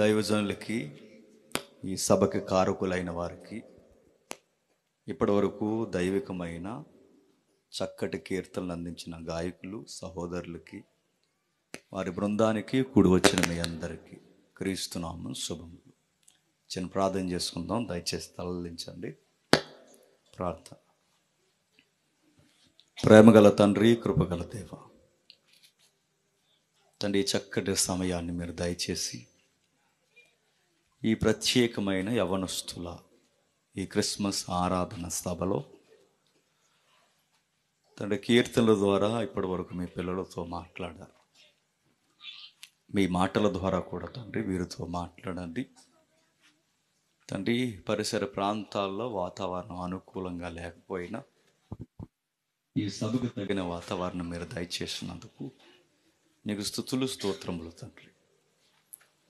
దైవజనులకి ఈ సభకి కారకులైన వారికి ఇప్పటి వరకు దైవికమైన చక్కటి కీర్తనలు అందించిన గాయకులు సహోదరులకి వారి బృందానికి కూడి వచ్చిన మీ అందరికీ క్రీస్తున్నాము శుభం చిన్న ప్రార్థన చేసుకుందాం దయచేసి తలలించండి ప్రార్థన ప్రేమగల తండ్రి కృపగల దేవ తండ్రి చక్కటి సమయాన్ని మీరు దయచేసి ఈ ప్రత్యేకమైన యవనస్తుల ఈ క్రిస్మస్ ఆరాధన సభలో తండ్రి కీర్తనల ద్వారా ఇప్పటి వరకు మీ పిల్లలతో మాట్లాడారు మీ మాటల ద్వారా కూడా తండ్రి వీరితో మాట్లాడండి తండ్రి పరిసర ప్రాంతాల్లో వాతావరణం అనుకూలంగా లేకపోయినా ఈ సభకు తగిన వాతావరణం మీరు దయచేసినందుకు నీకు స్థుతులు స్తోత్రములు తండ్రి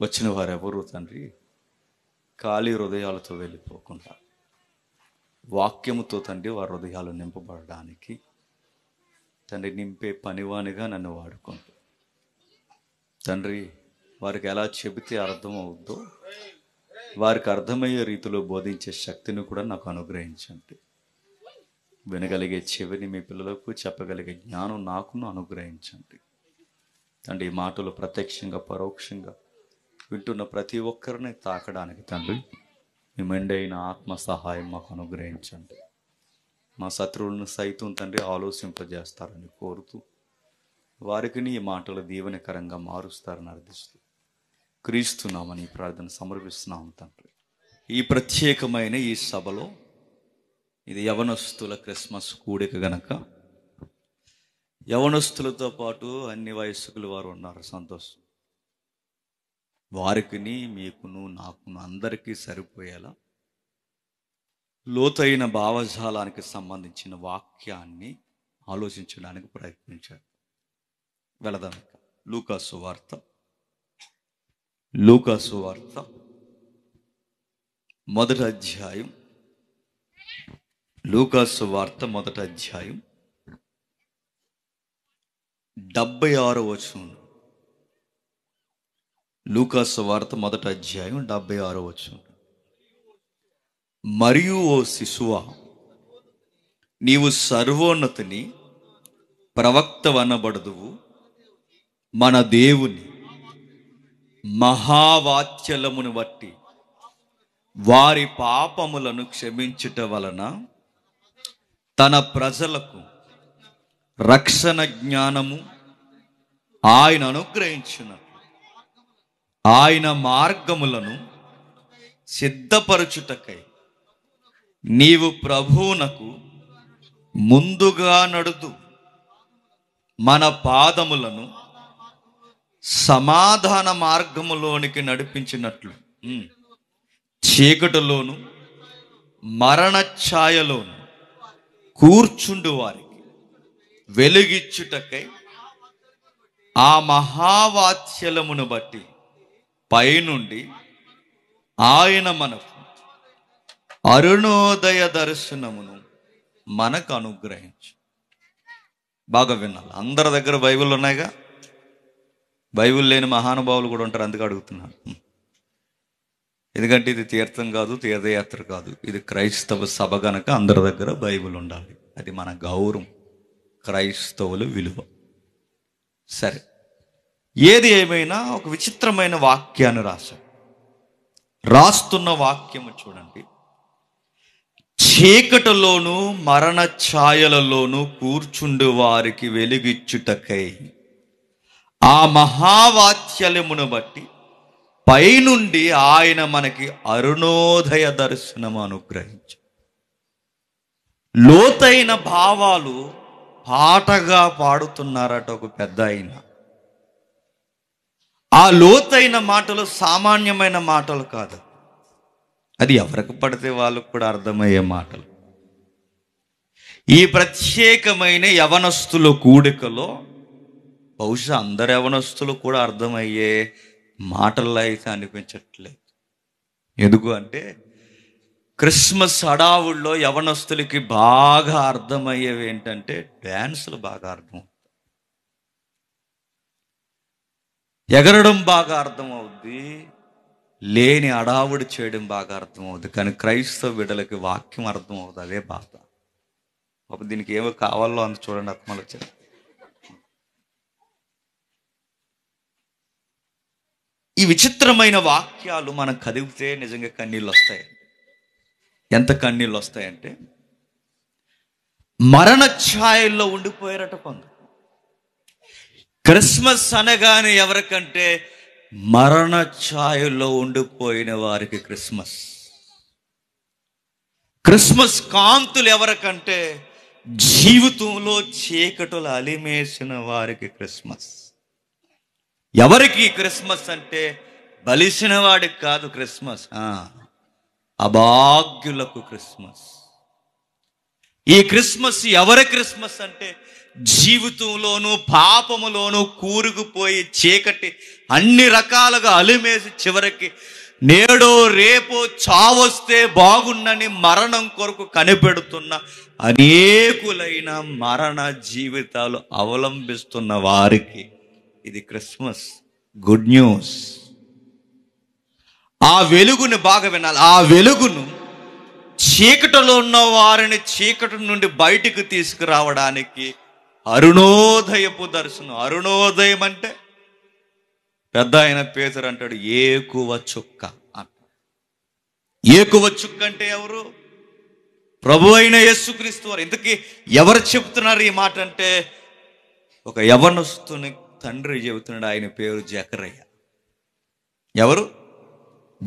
వచ్చిన వారెవరూ తండ్రి ఖాళీ హృదయాలతో వెళ్ళిపోకుండా వాక్యముతో తండ్రి వారి హృదయాలు నింపబడడానికి తండ్రి నింపే పనివానిగా నన్ను వాడుకుంటూ తండ్రి వారికి ఎలా చెబితే అర్థమవుద్దో వారికి అర్థమయ్యే రీతిలో బోధించే శక్తిని కూడా నాకు అనుగ్రహించండి వినగలిగే చెవిని మీ పిల్లలకు చెప్పగలిగే జ్ఞానం నాకును అనుగ్రహించండి తండ్రి ఈ మాటలు ప్రత్యక్షంగా పరోక్షంగా వింటున్న ప్రతి ఒక్కరిని తాకడానికి తండ్రి మీ మెండైన ఆత్మ సహాయం మాకు అనుగ్రహించండి మా శత్రువులను సైతం తండ్రి ఆలోచింపజేస్తారని కోరుతూ వారికి నీ మాటలు దీవెనకరంగా మారుస్తారని అర్థిస్తూ క్రీస్తున్నామని ప్రార్థన సమర్పిస్తున్నాం తండ్రి ఈ ప్రత్యేకమైన ఈ సభలో ఇది యవనస్తుల క్రిస్మస్ కూడిక గనక యవనస్తులతో పాటు అన్ని వయస్సుకులు వారు ఉన్నారు సంతోషం వారికిని మీకును నాకును అందరికీ సరిపోయేలా లోతైన భావజాలానికి సంబంధించిన వాక్యాన్ని ఆలోచించడానికి ప్రయత్నించారు వెళదాం లూకాసు వార్త లూకాసు వార్త మొదటి అధ్యాయం లూకాసు వార్త మొదటి అధ్యాయం డెబ్బై ఆరో వచనంలో లూకాసు వార్త మొదట అధ్యాయం డెబ్బై ఆరో వచ్చిన మరియు ఓ శిశువా నీవు సర్వోన్నతిని ప్రవక్త అనబడదువు మన దేవుని మహావాచ్యలమును బట్టి వారి పాపములను క్షమించుట వలన తన ప్రజలకు రక్షణ జ్ఞానము ఆయన అనుగ్రహించిన ఆయన మార్గములను సిద్ధపరచుటకై నీవు ప్రభువునకు ముందుగా నడుదు మన పాదములను సమాధాన మార్గములోనికి నడిపించినట్లు చీకటిలోను మరణ ఛాయలోను కూర్చుండు వారికి వెలుగిచ్చుటకై ఆ మహావాత్సలమును బట్టి పైనుండి ఆయన మనకు అరుణోదయ దర్శనమును మనకు అనుగ్రహించు బాగా వినాలి అందరి దగ్గర బైబిల్ ఉన్నాయిగా బైబిల్ లేని మహానుభావులు కూడా ఉంటారు అందుకే అడుగుతున్నాను ఎందుకంటే ఇది తీర్థం కాదు తీర్థయాత్ర కాదు ఇది క్రైస్తవ సభ గనక అందరి దగ్గర బైబిల్ ఉండాలి అది మన గౌరవం క్రైస్తవులు విలువ సరే ఏది ఏమైనా ఒక విచిత్రమైన వాక్యాన్ని రాశాడు రాస్తున్న వాక్యము చూడండి చీకటిలోను మరణ ఛాయలలోను కూర్చుండు వారికి వెలిగిచ్చుటకై ఆ మహావాత్సల్యమును బట్టి పైనుండి ఆయన మనకి అరుణోదయ దర్శనం అనుగ్రహించ లోతైన భావాలు పాటగా పాడుతున్నారట ఒక పెద్ద అయినా ఆ లోతైన మాటలు సామాన్యమైన మాటలు కాదు అది ఎవరికి పడితే వాళ్ళకు కూడా అర్థమయ్యే మాటలు ఈ ప్రత్యేకమైన యవనస్తుల కూడికలో బహుశా అందరు యవనస్తులు కూడా అర్థమయ్యే మాటల్లో అయితే అనిపించట్లేదు ఎందుకు అంటే క్రిస్మస్ హడావుల్లో యవనస్తులకి బాగా అర్థమయ్యేవి ఏంటంటే డ్యాన్సులు బాగా అర్థం ఎగరడం బాగా అర్థమవుద్ది లేని అడావుడి చేయడం బాగా అర్థమవుద్ది కానీ క్రైస్తవ బిడ్డలకి వాక్యం అర్థమవుతుంది అదే బాధ అప్పుడు దీనికి ఏమో కావాలో అంత చూడండి అర్థమలు వచ్చారు ఈ విచిత్రమైన వాక్యాలు మనం కదిగితే నిజంగా కన్నీళ్ళు వస్తాయి ఎంత కన్నీళ్ళు వస్తాయంటే మరణ ఛాయల్లో ఉండిపోయారట కొందరు క్రిస్మస్ అనగానే ఎవరికంటే మరణ ఛాయల్లో ఉండిపోయిన వారికి క్రిస్మస్ క్రిస్మస్ కాంతులు ఎవరికంటే జీవితంలో చీకటలు అలిమేసిన వారికి క్రిస్మస్ ఎవరికి క్రిస్మస్ అంటే బలిసిన వాడికి కాదు క్రిస్మస్ అభాగ్యులకు క్రిస్మస్ ఈ క్రిస్మస్ ఎవరి క్రిస్మస్ అంటే జీవితంలోనూ పాపములోనూ కూరుకుపోయి చీకటి అన్ని రకాలుగా అలిమేసి చివరికి నేడో రేపో చావొస్తే బాగుండని మరణం కొరకు కనిపెడుతున్న అనేకులైన మరణ జీవితాలు అవలంబిస్తున్న వారికి ఇది క్రిస్మస్ గుడ్ న్యూస్ ఆ వెలుగుని బాగా వినాలి ఆ వెలుగును చీకటిలో ఉన్న వారిని చీకటి నుండి బయటికి తీసుకురావడానికి అరుణోదయపు దర్శనం అరుణోదయం అంటే పెద్ద ఆయన పేదరు అంటాడు ఏకువ చుక్క ఏకువ చుక్క అంటే ఎవరు ప్రభు అయిన యేసుక్రీస్తు వారు ఇంతకీ ఎవరు చెప్తున్నారు ఈ మాట అంటే ఒక యవనస్తుని తండ్రి చెబుతున్నాడు ఆయన పేరు జకరయ్య ఎవరు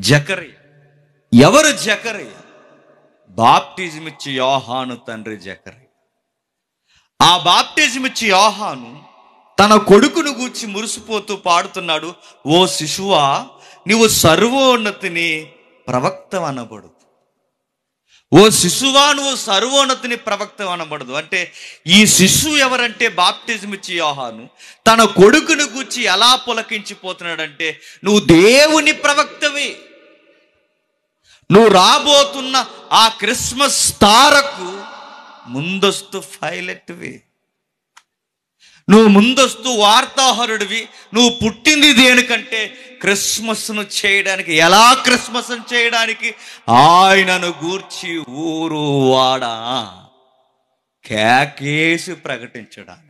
జకరయ్య ఎవరు జకరయ్య బాప్టిజం ఇచ్చి యోహాను తండ్రి జకరయ్య ఆ బాప్టిజం ఇచ్చి యోహాను తన కొడుకును గూర్చి మురిసిపోతూ పాడుతున్నాడు ఓ శిశువా నీవు సర్వోన్నతిని ప్రవక్త అనబడు ఓ శిశువా నువ్వు సర్వోన్నతిని ప్రవక్త అనబడదు అంటే ఈ శిశువు ఎవరంటే బాప్టిజం ఇచ్చి యోహాను తన కొడుకును గూర్చి ఎలా పులకించిపోతున్నాడంటే నువ్వు దేవుని ప్రవక్తవి నువ్వు రాబోతున్న ఆ క్రిస్మస్ తారకు ముందస్తు పైలట్వి నువ్వు ముందస్తు వార్తాహరుడివి నువ్వు పుట్టింది దేనికంటే క్రిస్మస్ను చేయడానికి ఎలా క్రిస్మస్ను చేయడానికి ఆయనను గూర్చి ఊరు వాడా కేకేసి ప్రకటించడానికి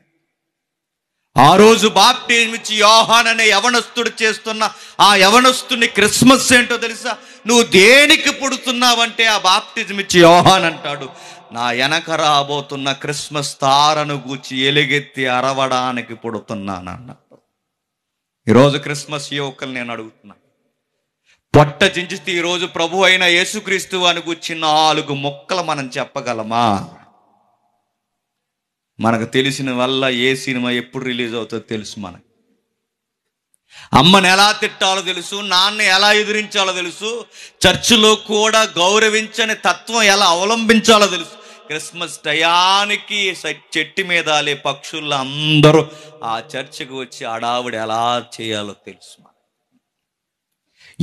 ఆ రోజు బాప్టిజం ఇచ్చి యోహాన్ అనే యవనస్తుడు చేస్తున్న ఆ యవనస్తుని క్రిస్మస్ ఏంటో తెలుసా నువ్వు దేనికి పుడుతున్నావంటే ఆ బాప్టిజం ఇచ్చి యోహాన్ అంటాడు నా వెనక రాబోతున్న క్రిస్మస్ తారను గూర్చి ఎలుగెత్తి అరవడానికి పుడుతున్నాను అన్నాడు ఈరోజు క్రిస్మస్ యువకులు నేను అడుగుతున్నా పొట్ట చించితే ఈరోజు ప్రభు అయిన యేసుక్రీస్తు అని గుచ్చి నాలుగు మొక్కలు మనం చెప్పగలమా మనకు తెలిసిన వల్ల ఏ సినిమా ఎప్పుడు రిలీజ్ అవుతుందో తెలుసు మనకు అమ్మని ఎలా తిట్టాలో తెలుసు నాన్న ఎలా ఎదిరించాలో తెలుసు చర్చిలో కూడా గౌరవించని తత్వం ఎలా అవలంబించాలో తెలుసు క్రిస్మస్ టయానికి చెట్టు మీద పక్షుల్లో అందరూ ఆ చర్చికి వచ్చి ఆడావిడ ఎలా చేయాలో తెలుసు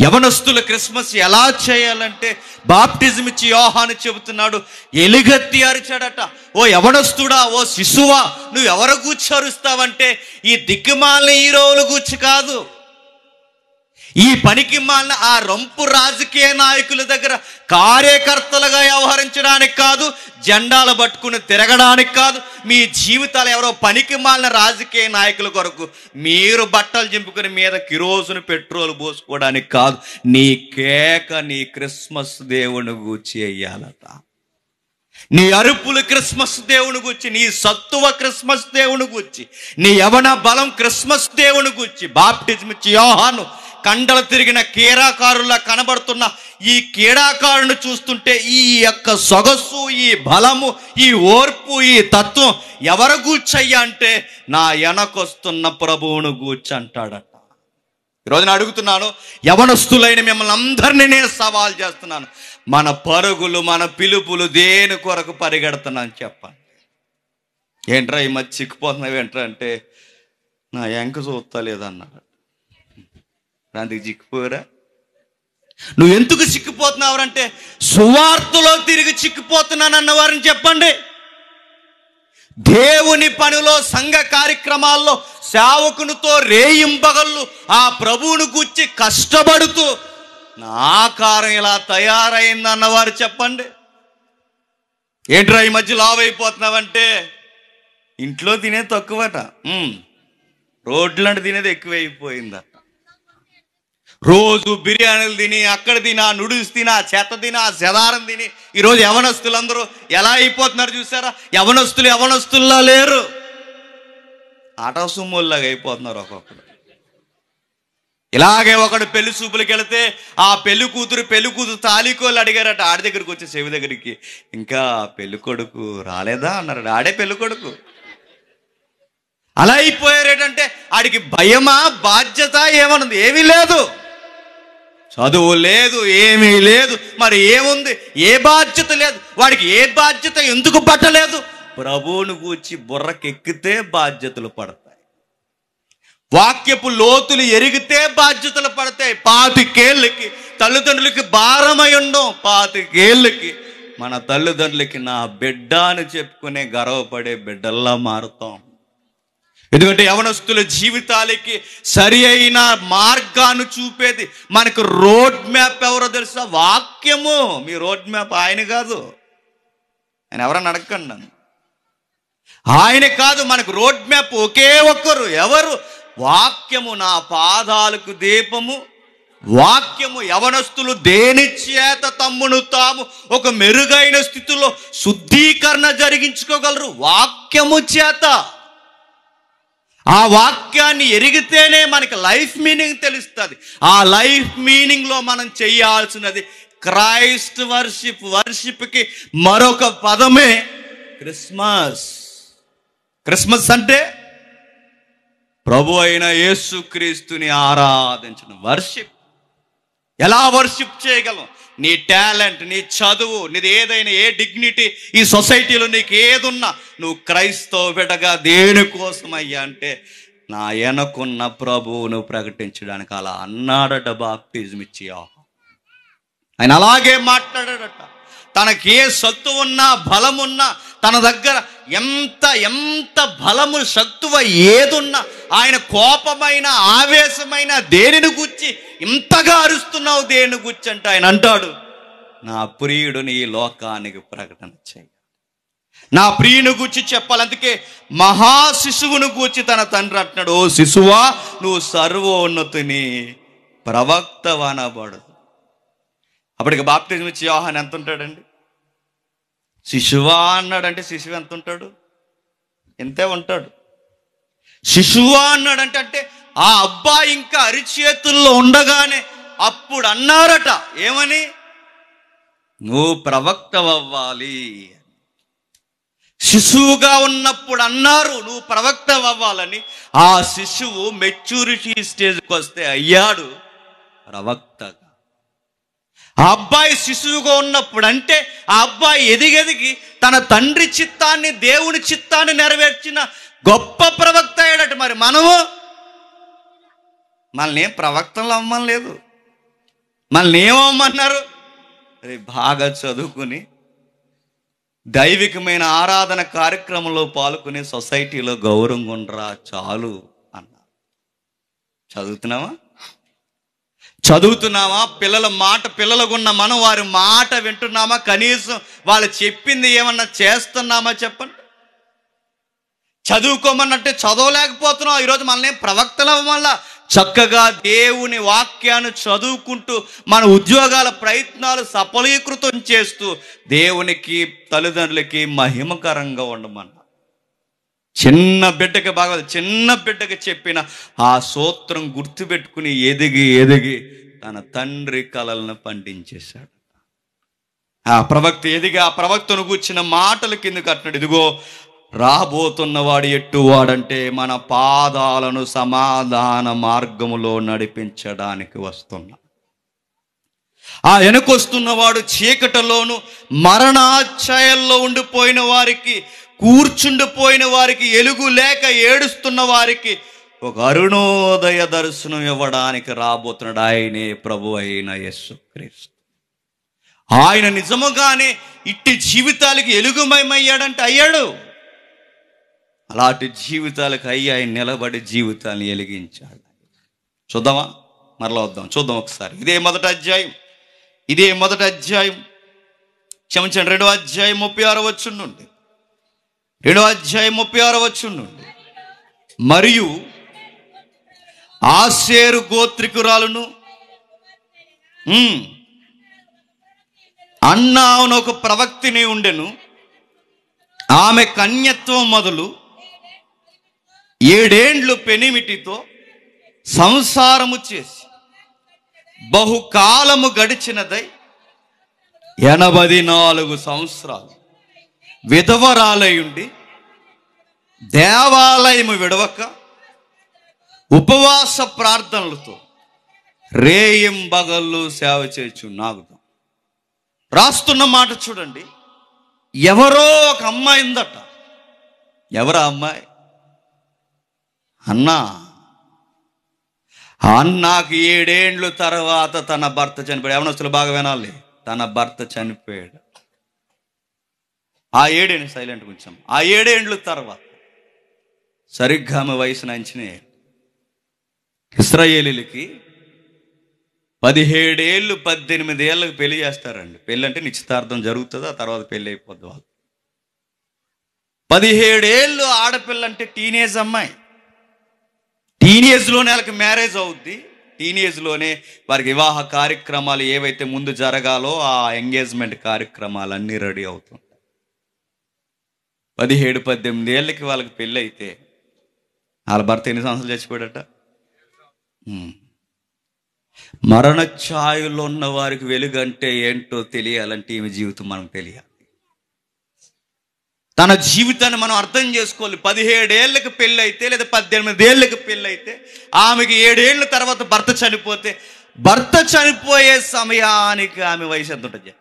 యవనస్తుల క్రిస్మస్ ఎలా చేయాలంటే బాప్టిజం ఇచ్చి యోహాను చెబుతున్నాడు ఎలిగత్తి అరిచాడట ఓ యవనస్తుడా ఓ శిశువా నువ్వు ఎవరు కూర్చోరుస్తావంటే ఈ దిక్కుమాలిన హీరోలు కూర్చు కాదు ఈ పనికి మాలిన ఆ రంపు రాజకీయ నాయకుల దగ్గర కార్యకర్తలుగా వ్యవహరించడానికి కాదు జెండాలు పట్టుకుని తిరగడానికి కాదు మీ జీవితాలు ఎవరో పనికి మాలిన రాజకీయ నాయకుల కొరకు మీరు బట్టలు చింపుకుని మీద కిరోజును పెట్రోల్ పోసుకోవడానికి కాదు నీ కేక నీ క్రిస్మస్ దేవుని గూర్చి వేయాలట నీ అరుపులు క్రిస్మస్ దేవుని గుచ్చి నీ సత్తువ క్రిస్మస్ దేవుని గుచ్చి నీ యవన బలం క్రిస్మస్ దేవుని గుచ్చి బాప్టిజం ఇచ్చి యోహాను కండలు తిరిగిన క్రీడాకారులా కనబడుతున్న ఈ క్రీడాకారుని చూస్తుంటే ఈ యొక్క సొగస్సు ఈ బలము ఈ ఓర్పు ఈ తత్వం ఎవరు గూర్చయ్య అంటే నా వెనకొస్తున్న ప్రభువును గూర్చి అంటాడట ఈరోజు నేను అడుగుతున్నాను యవనస్తులైన మిమ్మల్ని అందరినీ నేను సవాల్ చేస్తున్నాను మన పరుగులు మన పిలుపులు దేని కొరకు పరిగెడుతున్నాను చెప్పండి ఏంట్రా ఈ మధ్య చిక్కుపోతున్నావు ఏంట్రా అంటే నా ఎంక చూస్తా లేదన్నాడు దగ్గర చిక్కుపోరా నువ్వు ఎందుకు చిక్కిపోతున్నావురంటే సువార్తలో తిరిగి చిక్కిపోతున్నానన్న వారిని చెప్పండి దేవుని పనిలో సంఘ కార్యక్రమాల్లో సేవకునితో రేయింపగళ్ళు ఆ ప్రభువును కూర్చి కష్టపడుతూ నా ఆకారం ఇలా తయారైందన్న వారు చెప్పండి ఏంట్రా ఈ మధ్య అయిపోతున్నావంటే ఇంట్లో తినే తక్కువట రోడ్లంటే తినేది ఎక్కువైపోయిందా రోజు బిర్యానీలు తిని అక్కడ తినా నుడుల్స్ తినా చెత్త తినా శదారం తిని ఈరోజు యవనస్తులు అందరూ ఎలా అయిపోతున్నారు చూసారా యవనస్తులు యవనస్తుల్లా లేరు ఆటసుమ్ముల్లాగా అయిపోతున్నారు ఒక్కొక్కరు ఇలాగే ఒకడు పెళ్లి చూపులకు వెళితే ఆ పెళ్లి కూతురు పెళ్లి కూతురు తాలికోళ్ళు అడిగారట ఆడి దగ్గరికి వచ్చి చెవి దగ్గరికి ఇంకా పెళ్లి కొడుకు రాలేదా అన్నారు ఆడే పెళ్లి కొడుకు అలా అయిపోయారేటంటే ఆడికి భయమా బాధ్యత ఏమన్నది ఏమీ లేదు చదువు లేదు ఏమీ లేదు మరి ఏముంది ఏ బాధ్యత లేదు వాడికి ఏ బాధ్యత ఎందుకు పట్టలేదు ప్రభువును కూర్చి బుర్రకెక్కితే బాధ్యతలు పడతాయి వాక్యపు లోతులు ఎరిగితే బాధ్యతలు పడతాయి పాతికేళ్ళకి తల్లిదండ్రులకి భారమై ఉండం పాతికేళ్ళకి మన తల్లిదండ్రులకి నా బిడ్డ అని చెప్పుకునే గర్వపడే బిడ్డల్లా మారుతాం ఎందుకంటే యవనస్తుల జీవితాలకి సరి అయిన మార్గాన్ని చూపేది మనకు రోడ్ మ్యాప్ ఎవరో తెలుసా వాక్యము మీ రోడ్ మ్యాప్ ఆయన కాదు ఆయన ఎవరన్నా అడగండి నన్ను ఆయన కాదు మనకు రోడ్ మ్యాప్ ఒకే ఒక్కరు ఎవరు వాక్యము నా పాదాలకు దీపము వాక్యము యవనస్తులు దేని చేత తమ్మును తాము ఒక మెరుగైన స్థితిలో శుద్ధీకరణ జరిగించుకోగలరు వాక్యము చేత ఆ వాక్యాన్ని ఎరిగితేనే మనకి లైఫ్ మీనింగ్ తెలుస్తుంది ఆ లైఫ్ మీనింగ్లో మనం చేయాల్సినది క్రైస్ట్ వర్షిప్ వర్షిప్కి మరొక పదమే క్రిస్మస్ క్రిస్మస్ అంటే ప్రభు అయిన యేసుక్రీస్తుని ఆరాధించడం వర్షిప్ ఎలా వర్షిప్ చేయగలం నీ టాలెంట్ నీ చదువు నీది ఏదైనా ఏ డిగ్నిటీ ఈ సొసైటీలో నీకు ఏదున్నా నువ్వు క్రైస్తవ బిడగా దేనికోసం అయ్యా అంటే నా వెనకున్న ప్రభువును ప్రకటించడానికి అలా అన్నాడట బాప్టిజం ఇచ్చి ఆయన అలాగే మాట్లాడాడట తనకి ఏ సత్తు ఉన్నా బలమున్నా తన దగ్గర ఎంత ఎంత బలము సత్తువ ఏదున్నా ఆయన కోపమైన ఆవేశమైన దేనిని గుచ్చి ఇంతగా అరుస్తున్నావు దేని గుచ్చి అంటే ఆయన అంటాడు నా ప్రియుడిని ఈ లోకానికి ప్రకటన చేయి నా ప్రియుని గుర్చి చెప్పాలి అందుకే మహా శిశువును గూర్చి తన తండ్రి అంటున్నాడు ఓ శిశువా నువ్వు సర్వోన్నతిని ప్రవక్తవనబడదు అప్పటికి బాప్తిజం ఇచ్చి యోహాన్ ఎంత ఉంటాడండి శిశువా అన్నాడంటే శిశువు ఎంత ఉంటాడు ఎంతే ఉంటాడు శిశువా అన్నాడంటే అంటే ఆ అబ్బాయి ఇంకా అరిచేతుల్లో ఉండగానే అప్పుడు అన్నారట ఏమని నువ్వు ప్రవక్తవవ్వాలి శిశువుగా ఉన్నప్పుడు అన్నారు నువ్వు ప్రవక్త అవ్వాలని ఆ శిశువు మెచ్యూరిటీ స్టేజ్కి వస్తే అయ్యాడు ప్రవక్త ఆ అబ్బాయి శిశువుగా ఉన్నప్పుడు అంటే ఆ అబ్బాయి ఎదిగెదిగి తన తండ్రి చిత్తాన్ని దేవుని చిత్తాన్ని నెరవేర్చిన గొప్ప ప్రవక్త అయ్యాడట మరి మనము మనల్ని ఏం ప్రవక్తలు అమ్మం లేదు మనల్ని ఏమమ్మన్నారు రే బాగా చదువుకుని దైవికమైన ఆరాధన కార్యక్రమంలో పాల్గొని సొసైటీలో గౌరవంగా ఉండరా చాలు అన్నారు చదువుతున్నావా చదువుతున్నామా పిల్లల మాట పిల్లలకున్న మనం వారి మాట వింటున్నామా కనీసం వాళ్ళు చెప్పింది ఏమన్నా చేస్తున్నామా చెప్పండి చదువుకోమన్నట్టే చదవలేకపోతున్నాం ఈరోజు మనల్ని ప్రవక్తల వల్ల చక్కగా దేవుని వాక్యాన్ని చదువుకుంటూ మన ఉద్యోగాల ప్రయత్నాలు సఫలీకృతం చేస్తూ దేవునికి తల్లిదండ్రులకి మహిమకరంగా ఉండమన్నా చిన్న బిడ్డకి బాగోదు చిన్న బిడ్డకి చెప్పిన ఆ సూత్రం గుర్తుపెట్టుకుని ఎదిగి ఎదిగి తన తండ్రి కలలను పండించేశాడు ఆ ప్రవక్త ఎదిగి ఆ ప్రవక్తను కూర్చిన మాటలు కిందకు అట్టినాడు ఇదిగో రాబోతున్నవాడు ఎట్టువాడంటే మన పాదాలను సమాధాన మార్గములో నడిపించడానికి వస్తున్నా ఆ వెనుకొస్తున్నవాడు చీకటలోను మరణాఛాయల్లో ఉండిపోయిన వారికి కూర్చుండిపోయిన వారికి ఎలుగు లేక ఏడుస్తున్న వారికి ఒక అరుణోదయ దర్శనం ఇవ్వడానికి రాబోతున్నాడు ఆయనే ప్రభు అయిన యస్సు క్రీస్తు ఆయన నిజముగానే ఇట్టి జీవితాలకి ఎలుగుమయమయ్యాడంటే అయ్యాడు అలాంటి జీవితాలకు అయ్యి ఆయన నిలబడి జీవితాన్ని ఎలిగించాడు చూద్దామా మరలా వద్దాం చూద్దాం ఒకసారి ఇదే మొదటి అధ్యాయం ఇదే మొదటి అధ్యాయం క్షమించండి రెండో అధ్యాయం ముప్పై ఆరు వచ్చిండు నుండి ఏడో అధ్యాయం ముప్పై ఆరో వచ్చును మరియు ఆశేరు గోత్రికురాలను అన్న అవును ఒక ప్రవక్తిని ఉండెను ఆమె కన్యత్వం మొదలు ఏడేండ్లు పెనిమిటితో సంసారము చేసి బహుకాలము గడిచినదై ఎనభై నాలుగు సంవత్సరాలు ఉండి దేవాలయము విడవక ఉపవాస ప్రార్థనలతో రేయం బగళ్ళు సేవ చేయొచ్చు నాగుదాం రాస్తున్న మాట చూడండి ఎవరో ఒక అమ్మాయి ఉందట ఎవరా అమ్మాయి అన్నా అన్నాకి ఏడేండ్ల తర్వాత తన భర్త చనిపోయాడు అసలు బాగా వినాలి తన భర్త చనిపోయాడు ఆ ఏడేళ్ళు సైలెంట్ కొంచెం ఆ ఏడేండ్ల తర్వాత సరిగ్గా ఆమె వయసు నంచినే ఇస్రాయేలీలకి పదిహేడేళ్ళు ఏళ్ళకి పెళ్లి చేస్తారండి పెళ్ళి అంటే నిశ్చితార్థం జరుగుతుంది ఆ తర్వాత పెళ్ళి అయిపోద్ది వాళ్ళు పదిహేడేళ్ళు ఆడపిల్ల అంటే టీనేజ్ అమ్మాయి టీనేజ్లోనే వాళ్ళకి మ్యారేజ్ అవుద్ది టీనేజ్లోనే వారికి వివాహ కార్యక్రమాలు ఏవైతే ముందు జరగాలో ఆ ఎంగేజ్మెంట్ కార్యక్రమాలు అన్నీ రెడీ అవుతుంది పదిహేడు పద్దెనిమిది ఏళ్ళకి వాళ్ళకి పెళ్ళి అయితే వాళ్ళ భర్త ఎన్ని సంవత్సరాలు చచ్చిపోయాడట మరణ ఛాయలో ఉన్న వారికి వెలుగంటే ఏంటో తెలియాలంటే ఈమె జీవితం మనకు తెలియాలి తన జీవితాన్ని మనం అర్థం చేసుకోవాలి పదిహేడేళ్ళకి పెళ్ళి అయితే లేదా ఏళ్ళకి పెళ్ళి అయితే ఆమెకి ఏడేళ్ళ తర్వాత భర్త చనిపోతే భర్త చనిపోయే సమయానికి ఆమె వయసు ఎంత ఉంటుంది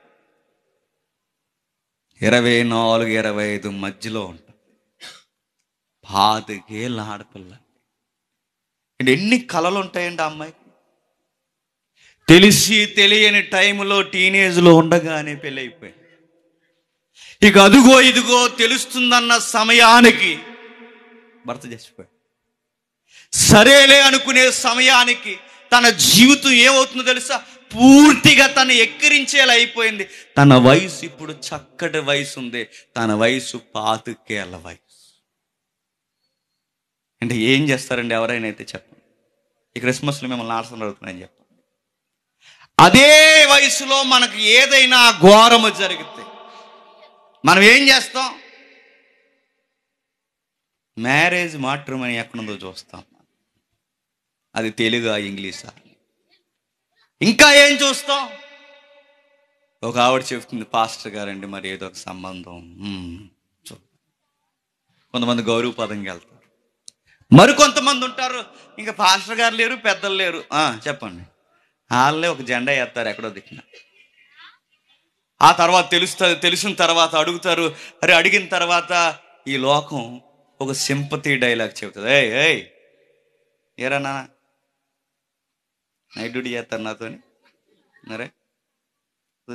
ఇరవై నాలుగు ఇరవై ఐదు మధ్యలో ఉంటాం పాతికేళ్ళ ఆడపిల్ల అండ్ ఎన్ని కళలు ఉంటాయండి అమ్మాయి తెలిసి తెలియని టైంలో టీనేజ్లో ఉండగానే పెళ్ళైపోయింది ఇక అదుగో ఇదిగో తెలుస్తుందన్న సమయానికి భర్త చచ్చిపోయాడు సరేలే అనుకునే సమయానికి తన జీవితం ఏమవుతుందో తెలుసా పూర్తిగా తను ఎక్కిరించేలా అయిపోయింది తన వయసు ఇప్పుడు చక్కటి వయసు ఉంది తన వయసు పాతుకేళ్ళ వయసు అంటే ఏం చేస్తారండి ఎవరైనా అయితే చెప్పండి ఈ క్రిస్మస్లో మిమ్మల్ని ఆడసం అడుగుతున్నాయని చెప్పండి అదే వయసులో మనకు ఏదైనా ఘోరము జరిగితే మనం ఏం చేస్తాం మ్యారేజ్ మాట్రమని ఎక్కడుందో చూస్తాం అది తెలుగా ఇంగ్లీషా ఇంకా ఏం చూస్తాం ఒక ఆవిడ చెప్తుంది పాస్టర్ గారండి మరి ఏదో ఒక సంబంధం చూ కొంతమంది గౌరవ పదంగా వెళ్తారు మరి కొంతమంది ఉంటారు ఇంకా పాస్టర్ గారు లేరు పెద్దలు లేరు చెప్పండి వాళ్ళే ఒక జెండా వేస్తారు ఎక్కడో దిక్కున ఆ తర్వాత తెలుస్తుంది తెలిసిన తర్వాత అడుగుతారు అరే అడిగిన తర్వాత ఈ లోకం ఒక సింపతి డైలాగ్ చెబుతుంది ఏయ్ ఏయ్ ఏరా నాన్న నైట్ డ్యూటీ చేస్తారు నాతోని మరే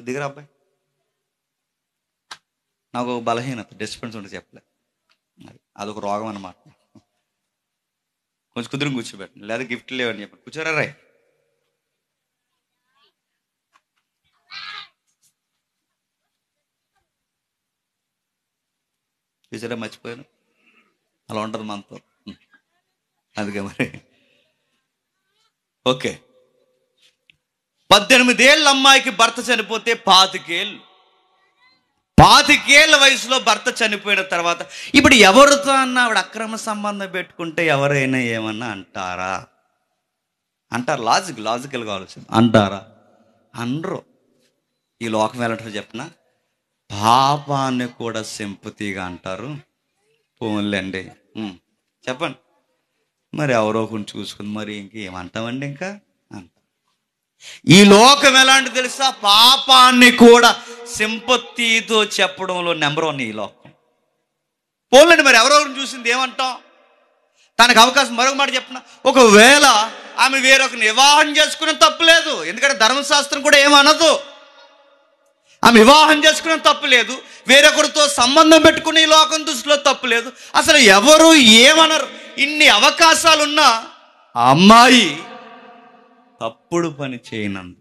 దిగరా అబ్బాయి నాకు బలహీనత డిస్టర్బెన్స్ ఉంటుంది చెప్పలే మరి అదొక రోగం అనమాట కొంచెం కుదిరి కూర్చోబెట్టండి లేదా గిఫ్ట్ లేవని చెప్పండి కూర్చోరా రే చూసారా మర్చిపోయాను అలా ఉంటుంది మనతో అందుకే మరి ఓకే పద్దెనిమిదేళ్ళ అమ్మాయికి భర్త చనిపోతే పాతికేళ్ళు పాతికేళ్ళ వయసులో భర్త చనిపోయిన తర్వాత ఇప్పుడు ఎవరితో అన్నా ఆవిడ అక్రమ సంబంధం పెట్టుకుంటే ఎవరైనా ఏమన్నా అంటారా అంటారు లాజిక్ లాజికల్గా ఆలోచన అంటారా అనరు ఈ లోకం వెళ్ళటం చెప్పిన పాపాన్ని కూడా సింపతిగా అంటారు పోన్లేండి చెప్పండి మరి ఎవరో కొన్ని చూసుకుని మరి ఇంకేమంటామండి ఇంకా ఈ లోకం ఎలాంటి తెలుసా పాపాన్ని కూడా సింపత్తితో చెప్పడంలో నెంబర్ వన్ ఈ లోకం పోలండి మరి ఎవరెవరిని చూసింది ఏమంటాం తనకు అవకాశం మరొక మాట చెప్పిన ఒకవేళ ఆమె వేరొకరిని వివాహం చేసుకునే లేదు ఎందుకంటే ధర్మశాస్త్రం కూడా ఏమనదు ఆమె వివాహం చేసుకునే తప్పు లేదు వేరొకరితో సంబంధం పెట్టుకుని ఈ లోకం దృష్టిలో తప్పు లేదు అసలు ఎవరు ఏమనరు ఇన్ని అవకాశాలున్నా అమ్మాయి తప్పుడు పని చేయనందు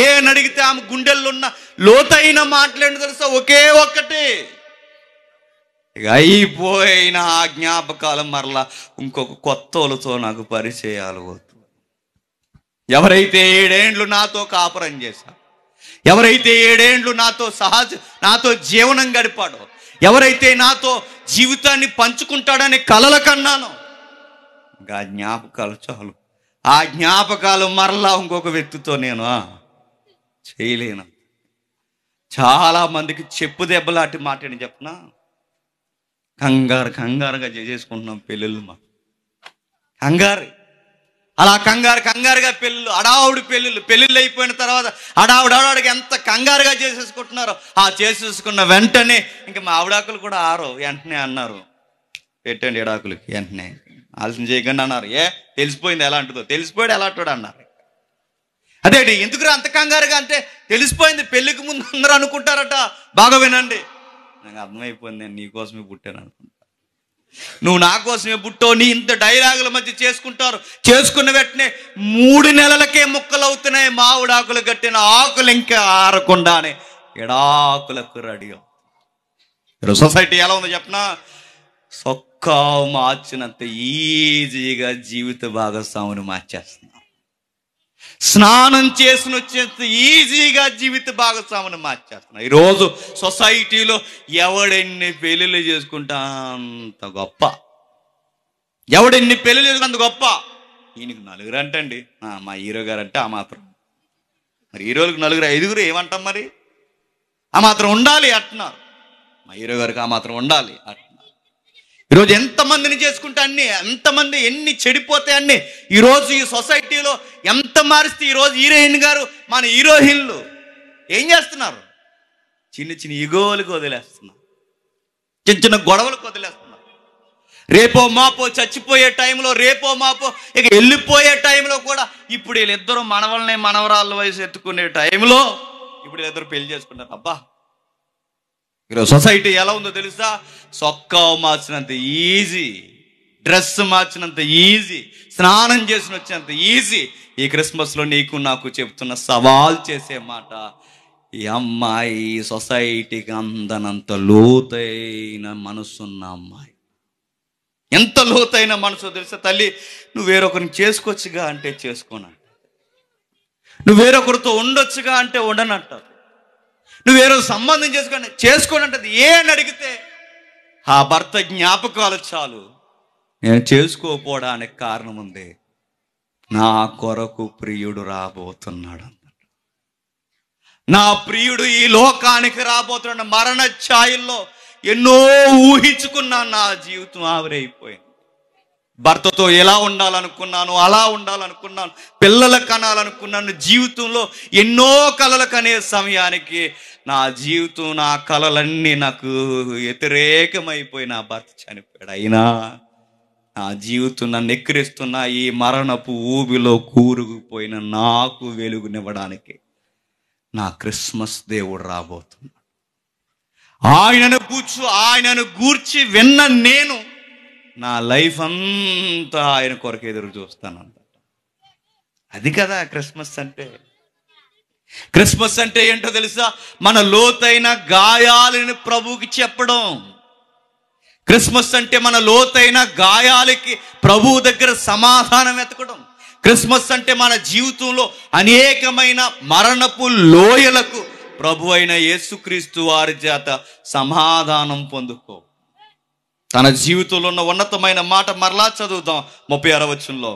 ఏ అడిగితే ఆమె గుండెల్లో ఉన్న లోతైన మాట్లాడిన తెలుసా ఒకే ఒక్కటి ఇక అయిపోయిన ఆ జ్ఞాపకాలు మరలా ఇంకొక కొత్తలతో నాకు పరిచయాలు అవుతుంది ఎవరైతే ఏడేండ్లు నాతో కాపురం చేశారు ఎవరైతే ఏడేండ్లు నాతో సహజ నాతో జీవనం గడిపాడో ఎవరైతే నాతో జీవితాన్ని పంచుకుంటాడని కలలు కన్నాను ఇంకా జ్ఞాపకాలు చాలు ఆ జ్ఞాపకాలు మరలా ఇంకొక వ్యక్తితో నేను చేయలేను చాలా మందికి చెప్పు దెబ్బలాంటి మాట నేను చెప్పనా కంగారు కంగారుగా చేసుకుంటున్నాం పెళ్ళిళ్ళు మా కంగారు అలా కంగారు కంగారుగా పెళ్ళిళ్ళు అడావుడి పెళ్ళిళ్ళు పెళ్ళిళ్ళు అయిపోయిన తర్వాత అడావుడు ఎంత కంగారుగా చేసేసుకుంటున్నారో ఆ చేసేసుకున్న వెంటనే ఇంక మా ఆవిడాకులు కూడా ఆరు వెంటనే అన్నారు పెట్టండి ఎడాకులకి వెంటనే ఆలస్యం చేయకండి అన్నారు ఏ తెలిసిపోయింది ఎలా అంటుందో తెలిసిపోయాడు ఎలా అంటాడు అన్నారు అదే ఎందుకురా అంత కంగారుగా అంటే తెలిసిపోయింది పెళ్లికి ముందు అందరూ అనుకుంటారట బాగా వినండి నాకు అర్థమైపోయింది నేను కోసమే పుట్టాను అనుకుంటా నువ్వు నా కోసమే పుట్టో నీ ఇంత డైలాగుల మధ్య చేసుకుంటారు చేసుకున్న వెంటనే మూడు నెలలకే ముక్కలు అవుతున్నాయి మావిడాకులు కట్టిన ఆకులు ఇంకా ఆరకుండానే ఎడాకులకు రెడీగా సొసైటీ ఎలా ఉందో చెప్పనా ఒక్క మార్చినంత ఈజీగా జీవిత భాగస్వామిని మార్చేస్తున్నాం స్నానం చేసిన వచ్చేంత ఈజీగా జీవిత భాగస్వామిని మార్చేస్తున్నాం ఈరోజు సొసైటీలో ఎవడెన్ని పెళ్ళిళ్ళు చేసుకుంటా అంత గొప్ప ఎవడెన్ని పెళ్ళిళ్ళు చేసుకుంటే అంత గొప్ప ఈయనకు నలుగురు అంటండి మా హీరో గారు అంటే ఆ మాత్రం మరి హీరోలకు నలుగురు ఐదుగురు ఏమంటాం మరి ఆ మాత్రం ఉండాలి అంటున్నారు మా హీరో గారికి ఆ మాత్రం ఉండాలి అట్ ఈరోజు ఎంతమందిని చేసుకుంటే అన్ని ఎంతమంది ఎన్ని చెడిపోతాయి అన్ని ఈరోజు ఈ సొసైటీలో ఎంత మారిస్తే ఈరోజు హీరోయిన్ గారు మన హీరోయిన్లు ఏం చేస్తున్నారు చిన్న చిన్న ఇగోలకు వదిలేస్తున్నారు చిన్న చిన్న గొడవలకు వదిలేస్తున్నారు రేపో మాపో చచ్చిపోయే టైంలో రేపో మాపో ఇక వెళ్ళిపోయే టైంలో కూడా ఇప్పుడు వీళ్ళిద్దరూ మనవలనే మనవరాళ్ళ వయసు ఎత్తుకునే టైంలో ఇప్పుడు వీళ్ళిద్దరు పెళ్లి చేసుకుంటారు అబ్బా ఈరోజు సొసైటీ ఎలా ఉందో తెలుసా సొక్కా మార్చినంత ఈజీ డ్రెస్ మార్చినంత ఈజీ స్నానం చేసిన వచ్చినంత ఈజీ ఈ క్రిస్మస్లో నీకు నాకు చెప్తున్న సవాల్ చేసే మాట ఈ అమ్మాయి సొసైటీకి అందనంత లోతైన మనసున్న అమ్మాయి ఎంత లోతైన మనసు తెలుసా తల్లి నువ్వు వేరొకరిని చేసుకోవచ్చుగా అంటే చేసుకోనంట నువ్వు వేరొకరితో ఉండొచ్చుగా అంటే ఉండనంటారు నువ్వు ఏ రోజు సంబంధం చేసుకోండి చేసుకోండి అంటది ఏ అని అడిగితే ఆ భర్త జ్ఞాపకాలు చాలు నేను చేసుకోకపోవడానికి కారణం ఉంది నా కొరకు ప్రియుడు రాబోతున్నాడు నా ప్రియుడు ఈ లోకానికి రాబోతున్నాడు మరణ ఛాయల్లో ఎన్నో ఊహించుకున్నా నా జీవితం ఆవిరైపోయింది భర్తతో ఎలా ఉండాలనుకున్నాను అలా ఉండాలనుకున్నాను పిల్లల కనాలనుకున్నాను జీవితంలో ఎన్నో కలలు కనే సమయానికి నా జీవితం నా కలలన్నీ నాకు వ్యతిరేకమైపోయి నా భర్త చనిపోయాడు అయినా నా జీవితం నన్ను ఎక్కిరిస్తున్న ఈ మరణపు ఊబిలో కూరుకుపోయిన నాకు వెలుగునివ్వడానికి నా క్రిస్మస్ దేవుడు రాబోతున్నాడు ఆయనను కూర్చు ఆయనను గూర్చి విన్న నేను నా లైఫ్ అంతా ఆయన కొరకు ఎదురు చూస్తానంట అది కదా క్రిస్మస్ అంటే క్రిస్మస్ అంటే ఏంటో తెలుసా మన లోతైన గాయాలని ప్రభువుకి చెప్పడం క్రిస్మస్ అంటే మన లోతైన గాయాలకి ప్రభువు దగ్గర సమాధానం వెతకడం క్రిస్మస్ అంటే మన జీవితంలో అనేకమైన మరణపు లోయలకు ప్రభు అయిన యేసుక్రీస్తు వారి చేత సమాధానం పొందుకో తన జీవితంలో ఉన్న ఉన్నతమైన మాట మరలా చదువుతాం ముప్పై అరవచనంలో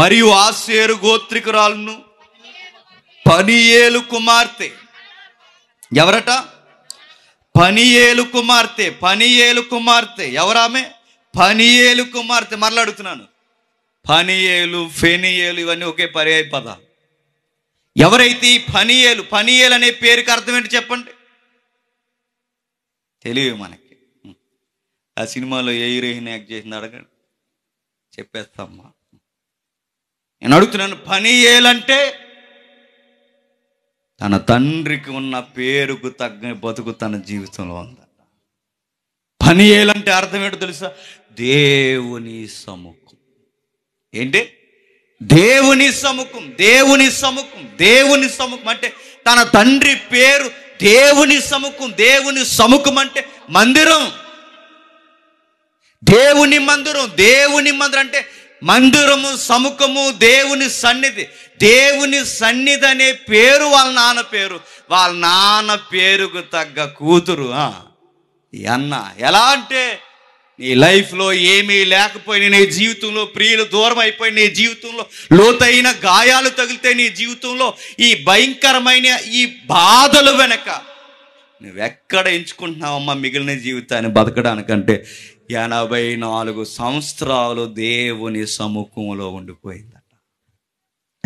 మరియు ఆశేరు గోత్రికురాలను పనియేలు కుమార్తె ఎవరట పనియేలు కుమార్తె పనియేలు కుమార్తె ఎవరామె పనియేలు కుమార్తె మరలా అడుగుతున్నాను పనియేలు ఫెనియేలు ఇవన్నీ ఒకే పర్యాయ పద ఎవరైతే ఈ పనియేలు పనియేలు అనే పేరుకి అర్థం ఏంటి చెప్పండి తెలియదు మనకి ఆ సినిమాలో ఏ హీరోయిన్ యాక్ట్ చేసింది అడగండి చెప్పేస్తామ్మా నేను అడుగుతున్నాను పనియేలంటే అంటే తన తండ్రికి ఉన్న పేరుకు తగ్గ బతుకు తన జీవితంలో ఉందంట పని ఏలంటే అర్థం ఏంటో తెలుసా దేవుని సముఖం ఏంటి దేవుని సముఖం దేవుని సముఖం దేవుని సముఖం అంటే తన తండ్రి పేరు దేవుని సముఖం దేవుని సముఖం అంటే మందిరం దేవుని మందిరం దేవుని మందిరం అంటే మందిరము సముఖము దేవుని సన్నిధి దేవుని సన్నిధి అనే పేరు వాళ్ళ నాన్న పేరు వాళ్ళ నాన్న పేరుకు తగ్గ కూతురు అన్న ఎలా అంటే నీ లైఫ్లో ఏమీ లేకపోయినా నీ జీవితంలో ప్రియులు దూరం అయిపోయి నీ జీవితంలో లోతైన గాయాలు తగిలితే నీ జీవితంలో ఈ భయంకరమైన ఈ బాధలు వెనక నువ్వెక్కడ ఎంచుకుంటున్నావమ్మా మిగిలిన జీవితాన్ని బతకడానికంటే ఎనభై నాలుగు సంవత్సరాలు దేవుని సముఖంలో ఉండిపోయిందట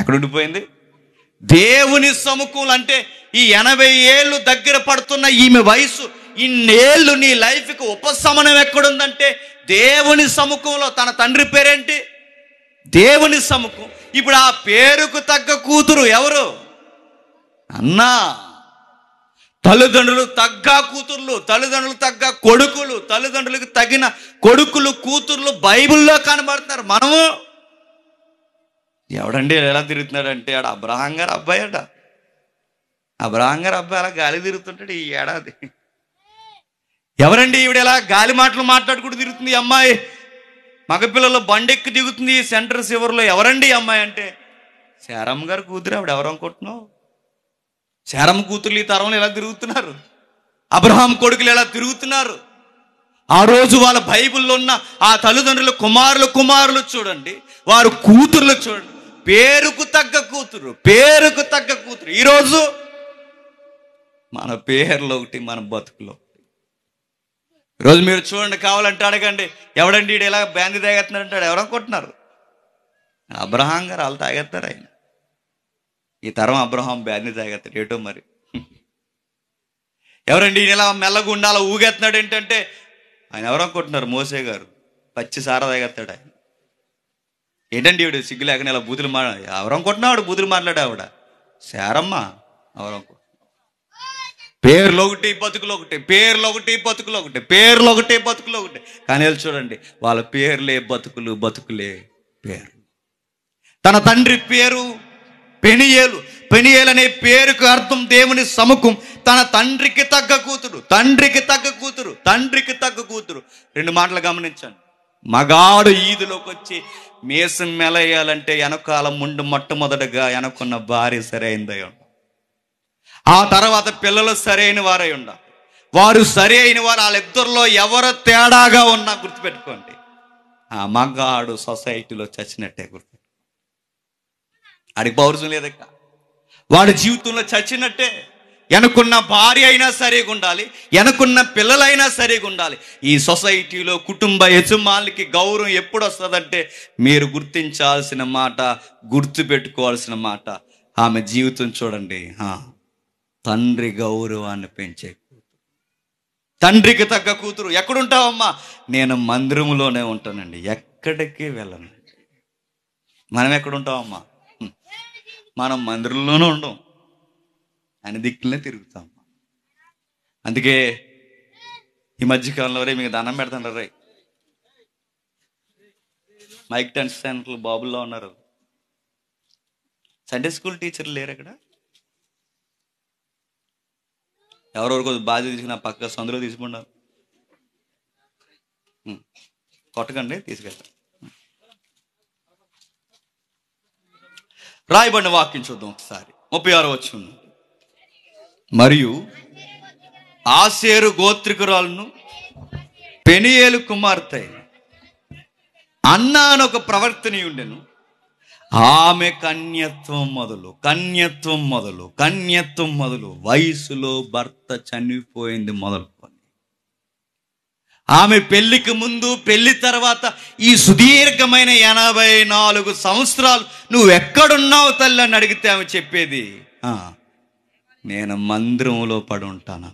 ఎక్కడ ఉండిపోయింది దేవుని సముఖంలో అంటే ఈ ఎనభై ఏళ్ళు దగ్గర పడుతున్న ఈమె వయసు ఇన్నేళ్ళు నీ లైఫ్కి ఉపశమనం ఎక్కడుందంటే దేవుని సముఖంలో తన తండ్రి పేరేంటి దేవుని సముఖం ఇప్పుడు ఆ పేరుకు తగ్గ కూతురు ఎవరు అన్నా తల్లిదండ్రులు తగ్గ కూతుర్లు తల్లిదండ్రులు తగ్గ కొడుకులు తల్లిదండ్రులకు తగిన కొడుకులు కూతుర్లు బైబిల్లో కనబడుతున్నారు మనము ఎవడండి ఎలా తిరుగుతున్నాడంటే ఆడ అబ్రహాం గారు అబ్బాయి అట అబ్రహాం గారు అబ్బాయి అలా గాలి తిరుగుతుంటాడు ఈ ఏడాది ఎవరండి ఈవిడ ఎలా గాలి మాటలు మాట్లాడుకుంటూ తిరుగుతుంది అమ్మాయి మగపిల్లలు బండెక్కి దిగుతుంది సెంటర్ చివరిలో ఎవరండి అమ్మాయి అంటే శారమ్మ గారు కూతురు ఆవిడ ఎవరు అనుకుంటున్నావు చరం కూతురు ఈ తరంలో ఎలా తిరుగుతున్నారు అబ్రహాం కొడుకులు ఎలా తిరుగుతున్నారు ఆ రోజు వాళ్ళ బైబిల్లో ఉన్న ఆ తల్లిదండ్రుల కుమారులు కుమారులు చూడండి వారు కూతుర్లు చూడండి పేరుకు తగ్గ కూతురు పేరుకు తగ్గ కూతురు ఈరోజు మన పేర్లో ఒకటి మన బతుకులో ఈరోజు మీరు చూడండి కావాలంటే అడగండి ఎవడండి ఇలా బ్యాంది తాగేస్తున్నారంటే అంటాడు ఎవరో కొట్టినారు అబ్రహాం గారు వాళ్ళు తాగేస్తారు ఆయన ఈ తరం అబ్రహాం బ్యాన్ని తాగతాడు ఏటో మరి ఎవరండి ఈయన ఇలా మెల్లగుండాల ఊగేస్తున్నాడు ఏంటంటే ఆయన ఎవరు అనుకుంటున్నారు మోసే గారు పచ్చి సారా తాగేస్తాడు ఆయన ఏంటండి ఇవిడు సిగ్గు లేక ఇలా బూతులు మా ఎవరు అనుకుంటున్నాడు బూతులు మాట్లాడా ఆవిడ శారమ్మా ఎవరు పేర్లు ఒకటి బతుకులు ఒకటి పేర్లు ఒకటి బతుకులు ఒకటి పేర్లు ఒకటి బతుకులు ఒకటి కానీ వెళ్ళి చూడండి వాళ్ళ పేర్లే బతుకులు బతుకులే పేరు తన తండ్రి పేరు పెనియేలు పెనియేలు అనే పేరుకు అర్థం దేవుని సముఖం తన తండ్రికి తగ్గ కూతురు తండ్రికి తగ్గ కూతురు తండ్రికి తగ్గ కూతురు రెండు మాటలు గమనించండి మగాడు ఈదులోకి వచ్చి మేసం మెలయ్యాలంటే వెనకాల ముండు మొట్టమొదటగా వెనకున్న భార్య సరైనదై ఆ తర్వాత పిల్లలు సరైన వారై ఉండ వారు సరి అయిన వారు వాళ్ళిద్దరిలో ఎవరు తేడాగా ఉన్నా గుర్తుపెట్టుకోండి ఆ మగాడు సొసైటీలో చచ్చినట్టే గుర్తు ఆడికి పౌరుషం లేదక్క వాడి జీవితంలో చచ్చినట్టే వెనకున్న భార్య అయినా సరే ఉండాలి వెనకున్న పిల్లలైనా సరే ఉండాలి ఈ సొసైటీలో కుటుంబ యజమానులకి గౌరవం ఎప్పుడు వస్తుందంటే మీరు గుర్తించాల్సిన మాట గుర్తు పెట్టుకోవాల్సిన మాట ఆమె జీవితం చూడండి తండ్రి గౌరవాన్ని పెంచే తండ్రికి తగ్గ కూతురు ఎక్కడుంటావమ్మా నేను మందిరంలోనే ఉంటానండి ఎక్కడికి వెళ్ళను మనం ఎక్కడుంటావమ్మా మనం మందిరంలోనే ఉండం ఆయన దిక్కులనే తిరుగుతాం అందుకే ఈ మధ్యకాలంలో రే మీకు దానం పెడతాను రే మైక్ టెన్స్ సెంటర్లు బాబుల్లో ఉన్నారు సండే స్కూల్ టీచర్లు లేరు అక్కడ ఎవరెవరు కొద్ది బాధ్యత తీసుకుని పక్క సందులో తీసుకున్నారు కొట్టకండి తీసుకెళ్తారు రాయబడిన వాక్యం చూద్దాం ఒకసారి ముప్పై ఆరు వచ్చి మరియు ఆసేరు గోత్రికురాలను పెనియేలు కుమార్తె అన్న అని ఒక ప్రవర్తని ఉండెను ఆమె కన్యత్వం మొదలు కన్యత్వం మొదలు కన్యత్వం మొదలు వయసులో భర్త చనిపోయింది మొదలు ఆమె పెళ్లికి ముందు పెళ్లి తర్వాత ఈ సుదీర్ఘమైన ఎనభై నాలుగు సంవత్సరాలు నువ్వు ఎక్కడున్నావు తల్లి అని అడిగితే ఆమె చెప్పేది నేను మందిరంలో పడి ఉంటాను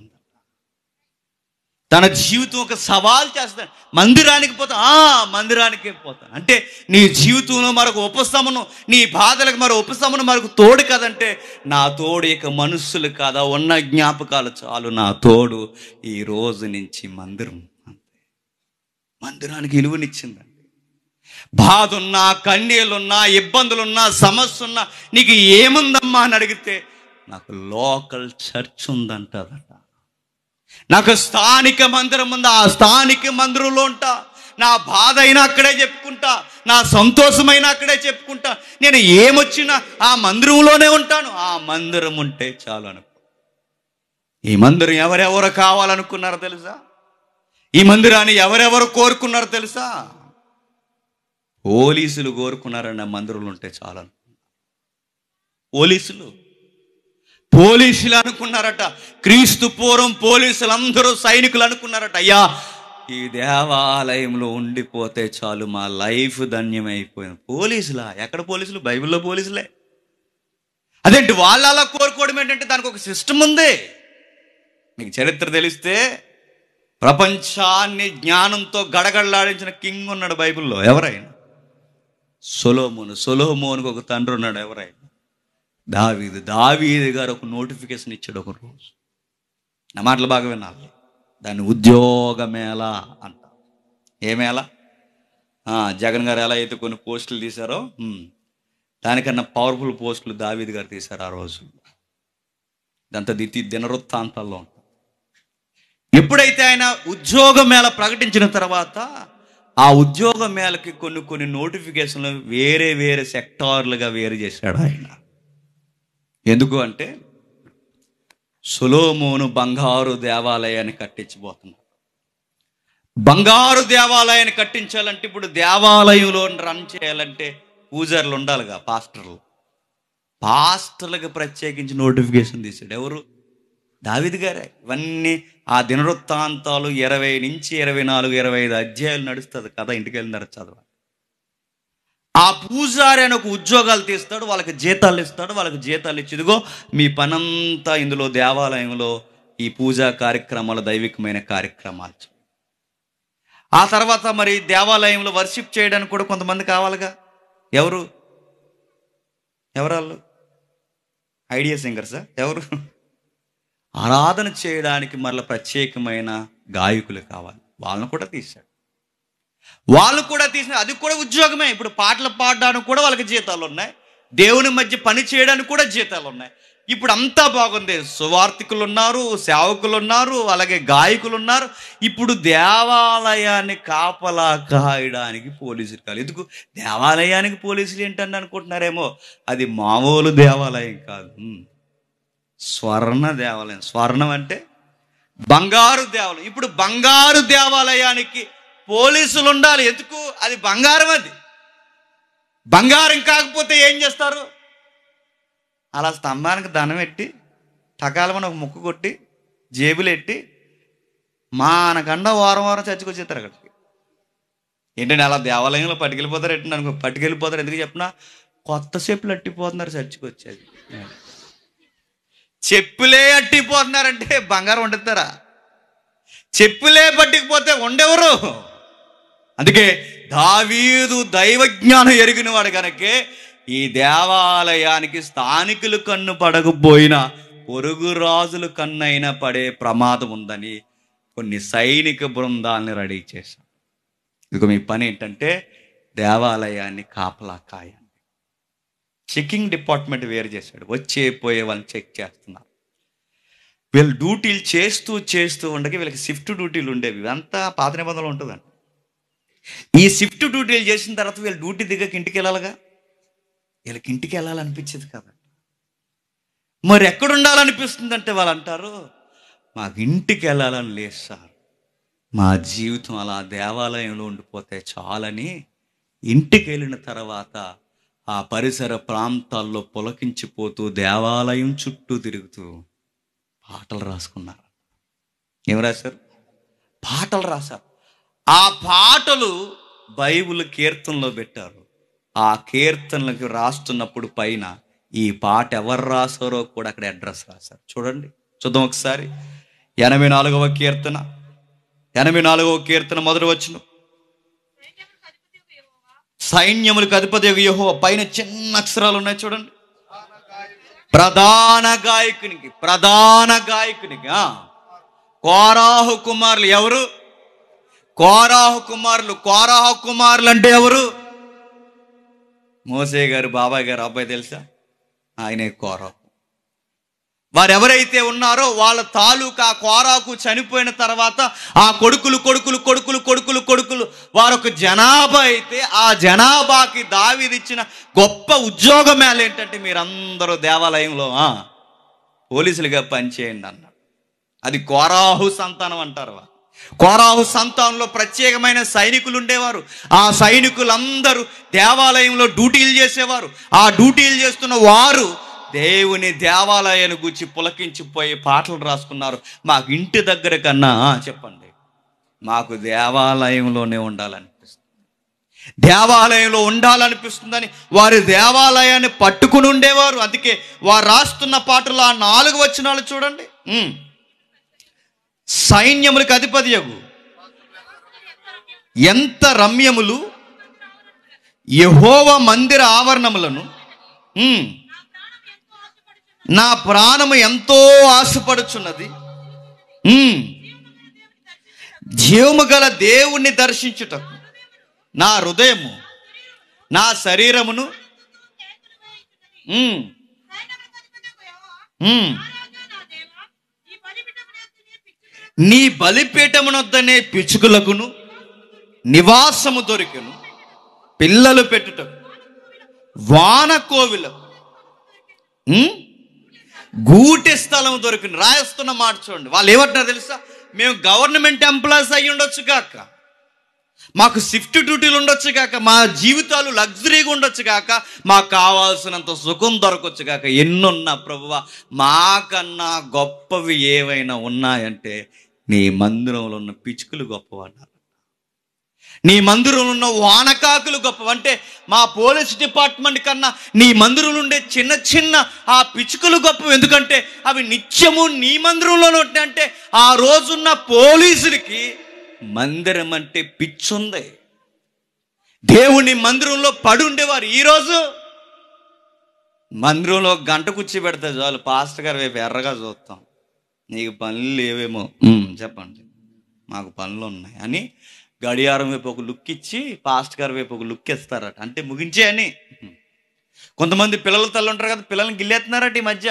తన జీవితం ఒక సవాల్ చేస్తాను మందిరానికి పోతా ఆ మందిరానికే పోతాను అంటే నీ జీవితంలో మరొక ఉపశమనం నీ బాధలకు మరొక ఉపశమనం మరొక తోడు కదంటే నా తోడు ఇక మనుషులు కదా ఉన్న జ్ఞాపకాలు చాలు నా తోడు ఈ రోజు నుంచి మందిరం మందిరానికి విలువనిచ్చిందండి బాధ ఉన్నా కన్నీళ్ళున్నా ఇబ్బందులున్నా సమస్య ఉన్నా నీకు ఏముందమ్మా అని అడిగితే నాకు లోకల్ చర్చ్ ఉందంటారట నాకు స్థానిక మందిరం ఉంది ఆ స్థానిక మందిరంలో ఉంటా నా బాధ అయినా అక్కడే చెప్పుకుంటా నా సంతోషమైనా అక్కడే చెప్పుకుంటా నేను ఏమొచ్చినా ఆ మందిరంలోనే ఉంటాను ఆ మందిరం ఉంటే చాలు అనుకో ఈ మందిరం ఎవరెవరు కావాలనుకున్నారో తెలుసా ఈ మందిరాన్ని ఎవరెవరు కోరుకున్నారో తెలుసా పోలీసులు కోరుకున్నారన్న మందిరులు ఉంటే చాలా పోలీసులు పోలీసులు అనుకున్నారట క్రీస్తు పూర్వం పోలీసులు అందరూ సైనికులు అనుకున్నారట అయ్యా ఈ దేవాలయంలో ఉండిపోతే చాలు మా లైఫ్ ధన్యమైపోయింది పోలీసులా ఎక్కడ పోలీసులు బైబిల్లో పోలీసులే అదేంటి వాళ్ళ అలా కోరుకోవడం ఏంటంటే దానికి ఒక సిస్టమ్ ఉంది మీకు చరిత్ర తెలిస్తే ప్రపంచాన్ని జ్ఞానంతో గడగడలాడించిన కింగ్ ఉన్నాడు బైబిల్లో ఎవరైనా సొలోమోను సొలోమోనుకు ఒక తండ్రి ఉన్నాడు ఎవరైనా దావీది దావీది గారు ఒక నోటిఫికేషన్ ఇచ్చాడు ఒక రోజు నా మాటలు బాగా వినాలి దాన్ని ఉద్యోగ మేళ అంట మేళ జగన్ గారు ఎలా అయితే కొన్ని పోస్టులు తీశారో దానికన్నా పవర్ఫుల్ పోస్టులు దావీది గారు తీశారు ఆ రోజు దాంతో దితి దినవృత్తాంతాల్లో ఎప్పుడైతే ఆయన ఉద్యోగ మేళ ప్రకటించిన తర్వాత ఆ ఉద్యోగ మేళకి కొన్ని కొన్ని నోటిఫికేషన్లు వేరే వేరే సెక్టార్లుగా వేరు చేశాడు ఆయన ఎందుకు అంటే సులోమోను బంగారు దేవాలయాన్ని కట్టించబోతున్నాడు బంగారు దేవాలయాన్ని కట్టించాలంటే ఇప్పుడు దేవాలయంలో రన్ చేయాలంటే పూజర్లు ఉండాలిగా పాస్టర్లు పాస్టర్లకు ప్రత్యేకించి నోటిఫికేషన్ తీసాడు ఎవరు దావిద్ గారే ఇవన్నీ ఆ దినవృత్తాంతాలు ఇరవై నుంచి ఇరవై నాలుగు ఇరవై ఐదు అధ్యాయులు నడుస్తుంది కథ ఇంటికి వెళ్ళిన చదవ ఆ పూజారి అని ఒక ఉద్యోగాలు తీస్తాడు వాళ్ళకి జీతాలు ఇస్తాడు వాళ్ళకి జీతాలు ఇచ్చిదిగో మీ పనంతా ఇందులో దేవాలయంలో ఈ పూజా కార్యక్రమాలు దైవికమైన కార్యక్రమాలు ఆ తర్వాత మరి దేవాలయంలో వర్షిప్ చేయడానికి కూడా కొంతమంది కావాలిగా ఎవరు ఎవరాళ్ళు ఐడియా సింగర్ సార్ ఎవరు ఆరాధన చేయడానికి మళ్ళీ ప్రత్యేకమైన గాయకులు కావాలి వాళ్ళను కూడా తీశాడు వాళ్ళు కూడా తీసిన అది కూడా ఉద్యోగమే ఇప్పుడు పాటలు పాడడానికి కూడా వాళ్ళకి జీతాలు ఉన్నాయి దేవుని మధ్య పని చేయడానికి కూడా జీతాలు ఉన్నాయి ఇప్పుడు అంతా బాగుంది సువార్థికులు ఉన్నారు సేవకులు ఉన్నారు అలాగే గాయకులు ఉన్నారు ఇప్పుడు దేవాలయాన్ని కాపలా కాయడానికి పోలీసులు కాదు ఎందుకు దేవాలయానికి పోలీసులు ఏంటని అనుకుంటున్నారేమో అది మామూలు దేవాలయం కాదు స్వర్ణ దేవాలయం స్వర్ణం అంటే బంగారు దేవాలయం ఇప్పుడు బంగారు దేవాలయానికి పోలీసులు ఉండాలి ఎందుకు అది బంగారం అది బంగారం కాకపోతే ఏం చేస్తారు అలా స్తంభానికి దనం పెట్టి తకాలమని ఒక ముక్కు కొట్టి జేబులు ఎట్టి మానకండ వారం వారం చచ్చుకొచ్చేస్తారు అక్కడికి ఏంటంటే అలా దేవాలయంలో పట్టుకెళ్ళిపోతారు ఏంటంటే అనుకో పట్టుకెళ్ళిపోతారు ఎందుకు చెప్పినా కొత్త సేపులు అట్టిపోతున్నారు చర్చికి వచ్చేది చెప్పులే అట్టిపోతున్నారంటే బంగారం వండుతారా చెప్పులే పట్టుకుపోతే ఉండెవరు అందుకే దావీదు దైవజ్ఞానం ఎరిగిన వాడు కనుక ఈ దేవాలయానికి స్థానికులు కన్ను పడకపోయినా పొరుగు రాజులు కన్నైనా పడే ప్రమాదం ఉందని కొన్ని సైనిక బృందాలని రెడీ చేశాం ఇక మీ పని ఏంటంటే దేవాలయాన్ని కాపలా కాయాలి చెకింగ్ డిపార్ట్మెంట్ వేరు చేశాడు వచ్చే పోయే వాళ్ళని చెక్ చేస్తున్నారు వీళ్ళు డ్యూటీలు చేస్తూ చేస్తూ ఉండగా వీళ్ళకి షిఫ్ట్ డ్యూటీలు ఉండేవి అంతా పాత నిబంధనలు ఉంటుందండి ఈ షిఫ్ట్ డ్యూటీలు చేసిన తర్వాత వీళ్ళు డ్యూటీ దిగక ఇంటికి వెళ్ళాలిగా వీళ్ళకి ఇంటికి వెళ్ళాలనిపించేది కదా మరి ఎక్కడ ఉండాలనిపిస్తుందంటే వాళ్ళు అంటారు మాకు ఇంటికి వెళ్ళాలని లేదు సార్ మా జీవితం అలా దేవాలయంలో ఉండిపోతే చాలని ఇంటికి వెళ్ళిన తర్వాత ఆ పరిసర ప్రాంతాల్లో పులకించిపోతూ దేవాలయం చుట్టూ తిరుగుతూ పాటలు రాసుకున్నారు ఏం రాశారు పాటలు రాశారు ఆ పాటలు బైబుల్ కీర్తనలో పెట్టారు ఆ కీర్తనలకు రాస్తున్నప్పుడు పైన ఈ పాట ఎవరు రాసారో కూడా అక్కడ అడ్రస్ రాశారు చూడండి చూద్దాం ఒకసారి ఎనభై నాలుగవ కీర్తన ఎనభై నాలుగవ కీర్తన మొదటి వచ్చిన సైన్యములకు అధిపతి యహో పైన చిన్న అక్షరాలు ఉన్నాయి చూడండి ప్రధాన గాయకునికి ప్రధాన గాయకునికి కోరాహు కుమారులు ఎవరు కోరాహు కుమారులు కోరాహు కుమారులు అంటే ఎవరు మోసే గారు బాబాయ్ గారు అబ్బాయి తెలుసా ఆయనే కోరాహు వారెవరైతే ఉన్నారో వాళ్ళ తాలూకా కోరాకు చనిపోయిన తర్వాత ఆ కొడుకులు కొడుకులు కొడుకులు కొడుకులు కొడుకులు వారొక జనాభా అయితే ఆ జనాభాకి దావిదిచ్చిన గొప్ప ఉద్యోగం ఏంటంటే మీరందరూ దేవాలయంలో పోలీసులుగా పనిచేయండి అన్నాడు అది కోరాహు సంతానం అంటారు కోరాహు సంతానంలో ప్రత్యేకమైన సైనికులు ఉండేవారు ఆ సైనికులందరూ దేవాలయంలో డ్యూటీలు చేసేవారు ఆ డ్యూటీలు చేస్తున్న వారు దేవుని దేవాలయాన్ని గురించి పులకించిపోయి పాటలు రాసుకున్నారు మాకు ఇంటి దగ్గర కన్నా చెప్పండి మాకు దేవాలయంలోనే ఉండాలనిపిస్తుంది దేవాలయంలో ఉండాలనిపిస్తుందని వారి దేవాలయాన్ని పట్టుకుని ఉండేవారు అందుకే వారు రాస్తున్న పాటలు ఆ నాలుగు వచనాలు చూడండి సైన్యములకు అవు ఎంత రమ్యములు యహోవ మందిర ఆవరణములను నా ప్రాణము ఎంతో ఆశపడుచున్నది జీవము గల దేవుణ్ణి దర్శించుటకు నా హృదయము నా శరీరమును నీ బలిపీఠమునొద్దనే పిచ్చుకులకును నివాసము దొరికను పిల్లలు పెట్టుటకు వాన కోవిలకు గూటి స్థలం దొరికింది రాయస్తున్న మాట చూడండి వాళ్ళు ఏమంటారు తెలుసా మేము గవర్నమెంట్ ఎంప్లాయీస్ అయ్యి ఉండొచ్చు కాక మాకు షిఫ్ట్ డ్యూటీలు ఉండొచ్చు కాక మా జీవితాలు లగ్జరీగా ఉండొచ్చు కాక మాకు కావాల్సినంత సుఖం దొరకొచ్చు కాక ఎన్నున్నా ప్రభువ మాకన్నా గొప్పవి ఏవైనా ఉన్నాయంటే నీ మందిరంలో ఉన్న పిచుకులు గొప్పవన్నారు నీ మందిరంలో ఉన్న వానకాకులు గొప్ప అంటే మా పోలీస్ డిపార్ట్మెంట్ కన్నా నీ మందిరంలో ఉండే చిన్న చిన్న ఆ పిచ్చుకలు గొప్ప ఎందుకంటే అవి నిత్యము నీ మందిరంలోనే అంటే ఆ రోజున్న పోలీసులకి మందిరం అంటే పిచ్చుంది దేవుని మందిరంలో పడి ఉండేవారు ఈరోజు మందిరంలో గంట కూర్చి పెడితే చాలు పాస్టర్ గారు వైపు ఎర్రగా చూస్తాం నీకు పనులు లేవేమో చెప్పండి మాకు పనులు ఉన్నాయి అని గడియారం వైపు ఒక లుక్ ఇచ్చి పాస్ట్ గారి వైపు ఒక లుక్ ఇస్తారట అంటే ముగించేయని కొంతమంది పిల్లల తల్లి ఉంటారు కదా పిల్లల్ని గిల్లేస్తున్నారట ఈ మధ్య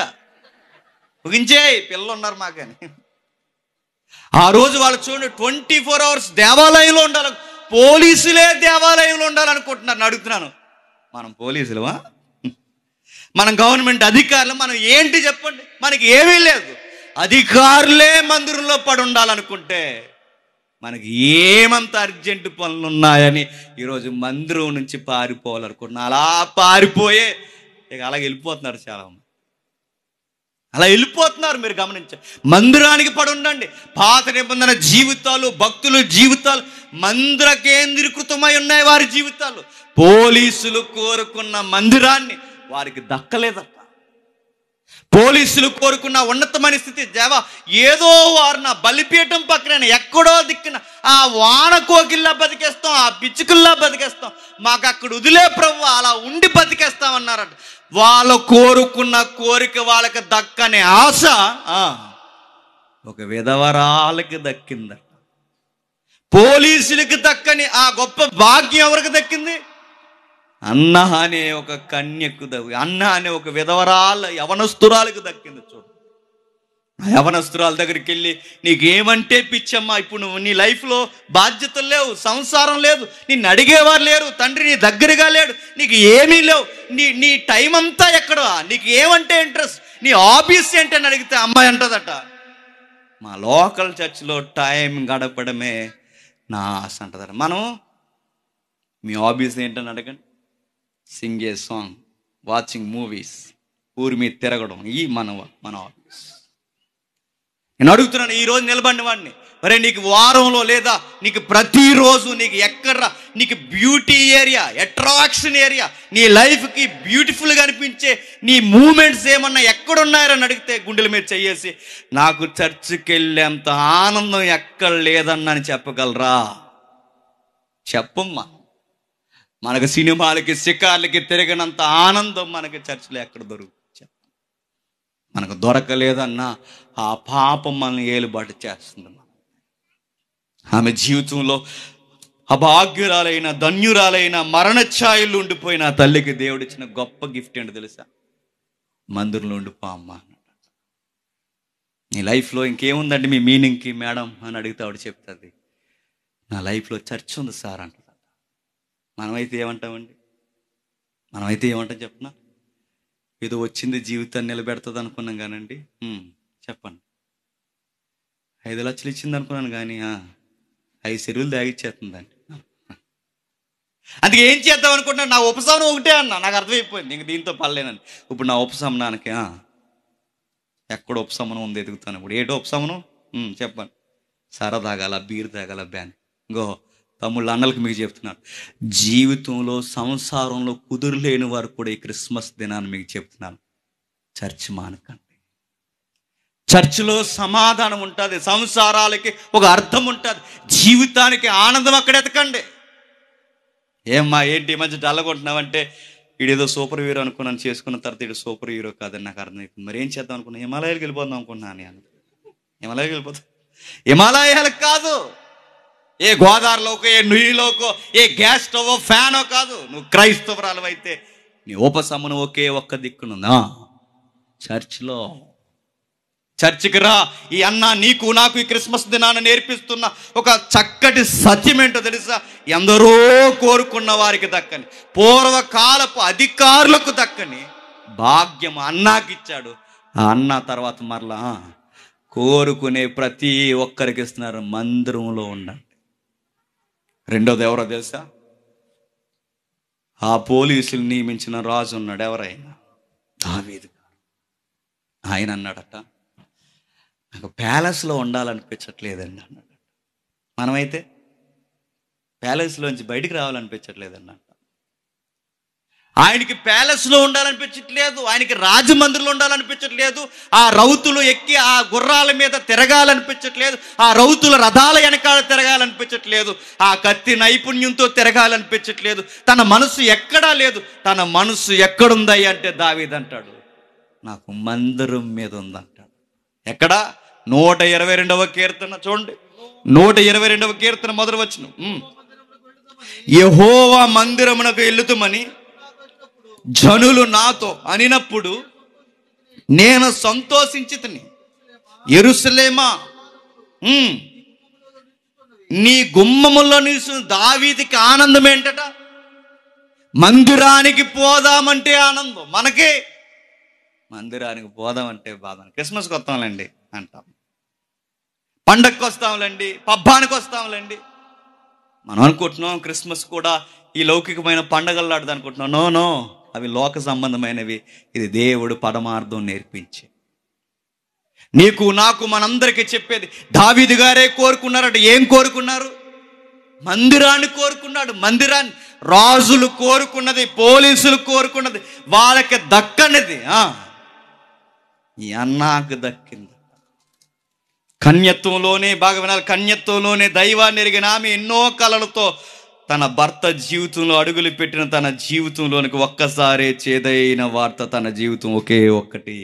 ముగించే పిల్లలు ఉన్నారు మాకని ఆ రోజు వాళ్ళు చూడండి ట్వంటీ ఫోర్ అవర్స్ దేవాలయంలో ఉండాలి పోలీసులే దేవాలయంలో ఉండాలనుకుంటున్నారు అడుగుతున్నాను మనం పోలీసులు మనం గవర్నమెంట్ అధికారులు మనం ఏంటి చెప్పండి మనకి ఏమీ లేదు అధికారులే మందిరంలో పడి ఉండాలనుకుంటే మనకి ఏమంత అర్జెంటు పనులు ఉన్నాయని ఈరోజు మందిరం నుంచి పారిపోవాలనుకుంటున్నా అలా పారిపోయే ఇక అలాగే వెళ్ళిపోతున్నారు చాలా అలా వెళ్ళిపోతున్నారు మీరు గమనించారు మందిరానికి పడి ఉండండి పాత నిబంధన జీవితాలు భక్తులు జీవితాలు మందిర కేంద్రీకృతమై ఉన్నాయి వారి జీవితాలు పోలీసులు కోరుకున్న మందిరాన్ని వారికి దక్కలేదట పోలీసులు కోరుకున్న ఉన్నతమైన స్థితి దేవ ఏదో వారు నా బలిపీఠం పక్కన ఎక్కడో దిక్కున ఆ వాన కోకిల్లా బతికేస్తాం ఆ పిచ్చుకుల్లా బతికేస్తాం మాకు అక్కడ వదిలే ప్రభు అలా ఉండి బతికేస్తామన్నారట వాళ్ళు కోరుకున్న కోరిక వాళ్ళకి దక్కనే ఆశ ఒక విధవరాలకి దక్కిందట పోలీసులకి దక్కని ఆ గొప్ప భాగ్యం ఎవరికి దక్కింది అన్న అనే ఒక కన్యకు దగ్గ అన్న అనే ఒక విధవరాల యవనస్తురాలకు దక్కింది చూడు యవనస్తురాల దగ్గరికి వెళ్ళి నీకేమంటే పిచ్చమ్మా ఇప్పుడు నువ్వు నీ లైఫ్లో బాధ్యతలు లేవు సంసారం లేదు నిన్ను అడిగేవారు లేరు తండ్రి నీ దగ్గరగా లేడు నీకు ఏమీ లేవు నీ నీ టైం అంతా ఎక్కడ నీకు ఏమంటే ఇంట్రెస్ట్ నీ ఆఫీస్ ఏంటని అడిగితే అమ్మాయి అంటదట మా లోకల్ చర్చ్లో టైం గడపడమే నా ఆశ అంటదట మనం మీ ఆఫీస్ ఏంటని అడగండి sing a song watching movies ఊరి మీద తిరగడం ఈ మన మన ఆఫీస్ నేను అడుగుతున్నాను ఈరోజు నిలబడిన వాడిని మరి నీకు వారంలో లేదా నీకు ప్రతిరోజు నీకు ఎక్కడ నీకు బ్యూటీ ఏరియా అట్రాక్షన్ ఏరియా నీ లైఫ్కి బ్యూటిఫుల్గా అనిపించే నీ మూమెంట్స్ ఏమన్నా ఎక్కడున్నాయని అడిగితే గుండెల మీద చెయ్యేసి నాకు చర్చికి వెళ్ళేంత ఆనందం ఎక్కడ లేదన్నా అని చెప్పగలరా చెప్పమ్మా మనకు సినిమాలకి శిఖార్లకి తిరిగినంత ఆనందం మనకి చర్చిలో ఎక్కడ దొరుకుతుంది మనకు దొరకలేదన్న ఆ పాపం మనల్ని ఏలుబాటు చేస్తుంది ఆమె జీవితంలో అభాగ్యురాలైన ధన్యురాలైన మరణ ఛాయలు ఉండిపోయిన తల్లికి తల్లికి దేవుడిచ్చిన గొప్ప గిఫ్ట్ ఏంటి తెలుసా మందిరంలో ఉండిపో అమ్మ నీ లైఫ్లో ఇంకేముందండి మీ మీనింగ్కి మేడం అని అడిగితే ఆవిడ చెప్తుంది నా లైఫ్లో చర్చ్ ఉంది సార్ అంట మనమైతే ఏమంటామండి మనమైతే ఏమంటాం చెప్పనా ఏదో వచ్చింది జీవితాన్ని నిలబెడుతుంది అనుకున్నాం కానండి చెప్పండి ఐదు లక్షలు ఇచ్చింది అనుకున్నాను కానీ ఐదు చెరువులు దాగిచ్చేస్తుందండి అందుకే ఏం చేద్దాం అనుకుంటున్నాను నా ఉపశమనం ఒకటే అన్నా నాకు అర్థమైపోయింది ఇంక దీంతో పర్లేనని ఇప్పుడు నా ఉపశమనానికి ఎక్కడ ఉపశమనం ఉంది ఎదుగుతాను ఇప్పుడు ఏటో ఉపశమనం చెప్పండి సరదాగాల బీరు తాగాల బ్యాన్ గో తమ్ముళ్ళ అన్నలకు మీకు చెప్తున్నాను జీవితంలో సంసారంలో కుదురులేని వారు కూడా ఈ క్రిస్మస్ దినాన్ని మీకు చెప్తున్నాను చర్చ్ మానకండి చర్చిలో సమాధానం ఉంటుంది సంసారాలకి ఒక అర్థం ఉంటుంది జీవితానికి ఆనందం అక్కడ ఎతకండి ఏమ్మా ఏంటి మధ్య డల్లగొంటున్నావంటే ఏదో సూపర్ హీరో అనుకున్నాను చేసుకున్న తర్వాత ఇటు సూపర్ హీరో కాదని నాకు అర్థమైపోయింది మరి ఏం చేద్దాం అనుకున్నా హిమాలయాలకు వెళ్ళిపోదాం అనుకున్నాను అని హిమాలయాలకు వెళ్ళిపోతాం హిమాలయాలకు కాదు ఏ గోదావరిలోకో ఏ నుయ్యిలోకో ఏ గ్యాస్ స్టవ్ ఫ్యానో కాదు నువ్వు క్రైస్తవరాలు అయితే నీ ఉపశమనం ఒకే ఒక్క దిక్కునుందా చర్చ్లో చర్చికి రా ఈ అన్న నీకు నాకు ఈ క్రిస్మస్ దినాన్ని నేర్పిస్తున్న ఒక చక్కటి సత్యం ఏంటో తెలుసా ఎందరో కోరుకున్న వారికి దక్కని పూర్వకాలపు అధికారులకు దక్కని భాగ్యం అన్నాకి ఇచ్చాడు ఆ అన్న తర్వాత మరలా కోరుకునే ప్రతి ఒక్కరికి ఇస్తున్నారు మందిరంలో ఉండండి రెండోది ఎవరో తెలుసా ఆ పోలీసులు నియమించిన రాజు ఉన్నాడు ఎవరైనా దావీదు ఆయన అన్నాడట నాకు ప్యాలెస్లో ఉండాలనిపించట్లేదండి అన్నాడు మనమైతే ప్యాలెస్లోంచి బయటికి రావాలనిపించట్లేదన్నాడు ఆయనకి ప్యాలెస్లో ఉండాలనిపించట్లేదు ఆయనకి రాజమందిరిలో ఉండాలనిపించట్లేదు ఆ రౌతులు ఎక్కి ఆ గుర్రాల మీద తిరగాలనిపించట్లేదు ఆ రౌతుల రథాల వెనకాల తిరగాలనిపించట్లేదు ఆ కత్తి నైపుణ్యంతో తిరగాలనిపించట్లేదు తన మనసు ఎక్కడా లేదు తన మనసు ఎక్కడుందయ్య అంటే దావీదంటాడు నాకు మందిరం మీద ఉందంటాడు ఎక్కడా నూట ఇరవై రెండవ కీర్తన చూడండి నూట ఇరవై రెండవ కీర్తన మొదలు వచ్చిన యహోవా మందిరమునకు ఎల్లుతుమని జనులు నాతో అనినప్పుడు నేను తిని ఎరుసలేమా నీ గుమ్మములో నిలిచిన దావీదికి ఆనందం ఏంటట మందిరానికి పోదామంటే ఆనందం మనకే మందిరానికి పోదామంటే బాధ క్రిస్మస్కి వస్తాంలేండి అంటాం పండగకి వస్తాంలేండి పబ్బానికి వస్తాంలేండి మనం అనుకుంటున్నాం క్రిస్మస్ కూడా ఈ లౌకికమైన పండగలాడదు అనుకుంటున్నాం నో నో అవి లోక సంబంధమైనవి ఇది దేవుడు పరమార్థం నేర్పించే నీకు నాకు మనందరికీ చెప్పేది దావిది గారే కోరుకున్నారట ఏం కోరుకున్నారు మందిరాన్ని కోరుకున్నాడు మందిరాన్ని రాజులు కోరుకున్నది పోలీసులు కోరుకున్నది వాళ్ళకి దక్కనిది అన్నాకు దక్కింది కన్యత్వంలోనే బాగా వినాలి కన్యత్వంలోనే దైవాన్ని ఎరిగిన ఆమె ఎన్నో కళలతో తన భర్త జీవితంలో అడుగులు పెట్టిన తన జీవితంలోనికి ఒక్కసారే చేదైన వార్త తన జీవితం ఒకే ఒక్కటి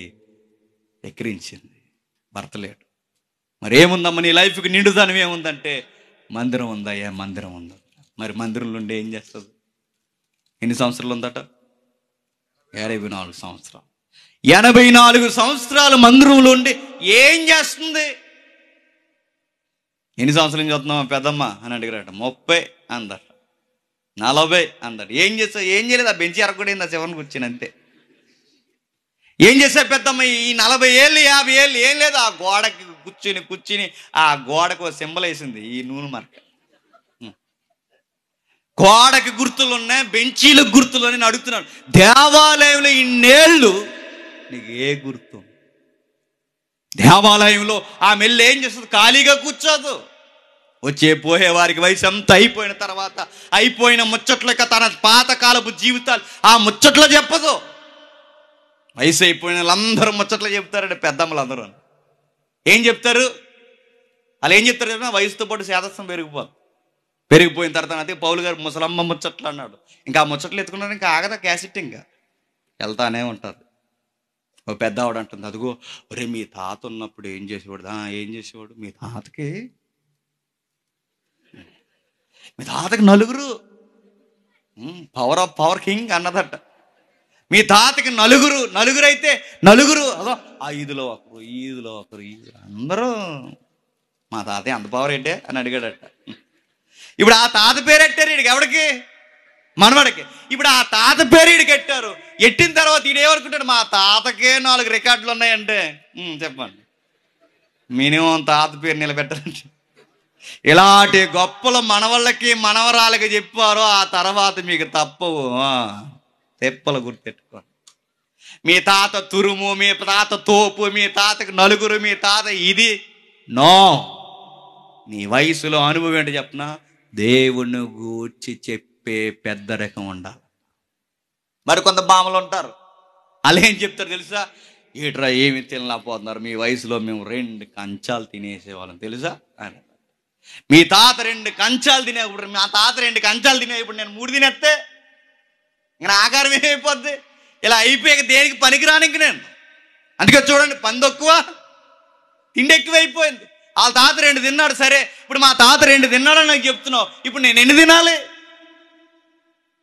ఎక్కిరించింది భర్త లేడు ఏముందమ్మ నీ లైఫ్కి నిండుదనం ఏముందంటే మందిరం ఉందయ్యా మందిరం ఉందా మరి మందిరంలో ఉండి ఏం చేస్తుంది ఎన్ని సంవత్సరాలు ఉందట ఎనభై నాలుగు సంవత్సరాలు ఎనభై నాలుగు సంవత్సరాలు మందిరంలో ఉండి ఏం చేస్తుంది ఎన్ని సంవత్సరాలు చదువుతున్నామా పెద్దమ్మ అని అడిగారట ముప్పై అందరు నలభై అన్నాడు ఏం చేస్తావు ఏం చేయలేదు ఆ బెంచ్ అరకూడదు ఆ శివన్ కూర్చుని అంతే ఏం చేసా పెద్దమ్మ ఈ నలభై ఏళ్ళు యాభై ఏళ్ళు ఏం లేదు ఆ గోడకి కూర్చుని కూర్చుని ఆ గోడకు సింబల్ వేసింది ఈ నూనె మార్క గోడకి గుర్తులు ఉన్నాయి బెంచీలకు గుర్తులు అని అడుగుతున్నాను దేవాలయంలో ఇన్నేళ్ళు నీకు ఏ గుర్తు దేవాలయంలో ఆ మెల్లు ఏం చేస్తుంది ఖాళీగా కూర్చోదు వచ్చే పోయే వారికి వయసు అంతా అయిపోయిన తర్వాత అయిపోయిన ముచ్చట్ల తన పాతకాలపు జీవితాలు ఆ ముచ్చట్లు చెప్పదు వయసు అయిపోయిన వాళ్ళందరూ ముచ్చట్లు చెప్తారండి పెద్దమ్మలందరూ ఏం చెప్తారు వాళ్ళు ఏం చెప్తారు చెప్పినా వయసుతో పాటు శాదస్వం పెరిగిపోదు పెరిగిపోయిన తర్వాత అయితే పౌలు గారు ముసలమ్మ ముచ్చట్లు అన్నాడు ఇంకా ఆ ముచ్చట్లు ఎత్తుకున్నారు ఇంకా ఆగదా క్యాసెట్ ఇంకా వెళ్తానే ఉంటుంది ఓ పెద్ద ఆవిడ అంటుంది అదిగో ఒరే మీ తాత ఉన్నప్పుడు ఏం చేసేవాడు ఏం చేసేవాడు మీ తాతకి మీ తాతకి నలుగురు పవర్ ఆఫ్ పవర్ కింగ్ అన్నదట మీ తాతకి నలుగురు నలుగురు అయితే నలుగురు అదో ఐదులో ఒకరు ఐదులో ఒకరు అందరూ మా తాతయ్య అంత పవర్ ఏంటే అని అడిగాడట ఇప్పుడు ఆ తాత పేరు ఎట్టారు ఇక ఎవడికి మనవాడికి ఇప్పుడు ఆ తాత పేరు ఇక ఎట్టారు ఎట్టిన తర్వాత ఈడేమనుకుంటాడు మా తాతకే నాలుగు రికార్డులు ఉన్నాయంటే చెప్పండి మినిమం తాత పేరు నిలబెట్టారంటే ఇలాంటి గొప్పలు మనవళ్ళకి మనవరాలకి చెప్పారో ఆ తర్వాత మీకు తప్పవు తెప్పలు గుర్తెట్టుకోండి మీ తాత తురుము మీ తాత తోపు మీ తాతకు నలుగురు మీ తాత ఇది నో నీ వయసులో అనుభవం ఏంటి చెప్పిన దేవుణ్ణి గూర్చి చెప్పే పెద్ద రకం ఉండాలి కొంత బామలు ఉంటారు అలా ఏం చెప్తారు తెలుసా ఏట్రా ఏమి తినలేకపోతున్నారు మీ వయసులో మేము రెండు కంచాలు తినేసేవాళ్ళం తెలుసా మీ తాత రెండు కంచాలు తినేప్పుడు మా తాత రెండు కంచాలు తినేప్పుడు ఇప్పుడు నేను మూడు తినేస్తే ఇంకా ఆకారం ఏమైపోద్ది ఇలా అయిపోయాక దేనికి పనికిరానికి ఇంక నేను అందుకే చూడండి పంది ఎక్కువ తిండి ఎక్కువ అయిపోయింది వాళ్ళ తాత రెండు తిన్నాడు సరే ఇప్పుడు మా తాత రెండు తిన్నాడని నాకు చెప్తున్నావు ఇప్పుడు నేను ఎన్ని తినాలి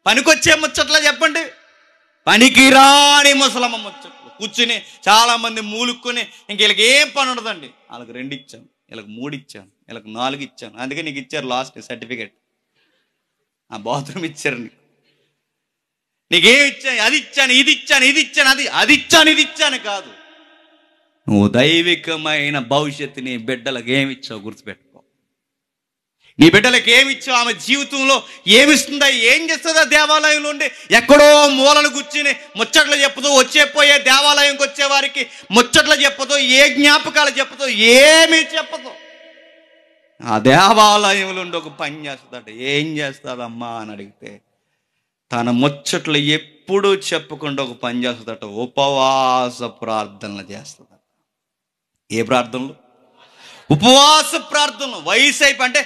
పనికొచ్చే ముచ్చట్లా చెప్పండి పనికిరాని ముసలమ్మ ముచ్చట్లు కూర్చుని చాలామంది మూలుక్కుని ఇంక వీళ్ళకి ఏం పని ఉండదండి వాళ్ళకి రెండు ఇచ్చాను వీళ్ళకి మూడు ఇచ్చాను వీళ్ళకి నాలుగు ఇచ్చాను అందుకే నీకు ఇచ్చారు లాస్ట్ సర్టిఫికేట్ ఆ బాత్రూమ్ ఇచ్చారు నీకు నీకేం ఇచ్చాను అది ఇచ్చాను ఇది ఇచ్చాను ఇది ఇచ్చాను అది అది ఇచ్చాను ఇది ఇచ్చాను కాదు నువ్వు దైవికమైన భవిష్యత్తుని బిడ్డలకు ఏమి ఇచ్చావు గుర్తుపెట్టుకో నీ బిడ్డలకు ఏమి ఇచ్చావు ఆమె జీవితంలో ఏమిస్తుందా ఏం చేస్తుందా దేవాలయంలో ఉండి ఎక్కడో మూలను కూర్చుని ముచ్చట్లు చెప్పుతూ వచ్చేపోయే దేవాలయంకి వచ్చేవారికి ముచ్చట్లు చెప్పదు ఏ జ్ఞాపకాలు చెప్పదు ఏమీ చెప్పదు ఆ దేవాలయంలో ఉండి ఒక పని చేస్తాడు ఏం చేస్తాడమ్మా అని అడిగితే తన ముచ్చట్లు ఎప్పుడూ చెప్పకుండా ఒక పని చేస్తుందట ఉపవాస ప్రార్థనలు చేస్తుందట ఏ ప్రార్థనలు ఉపవాస ప్రార్థనలు వయసు అయిపోయి అంటే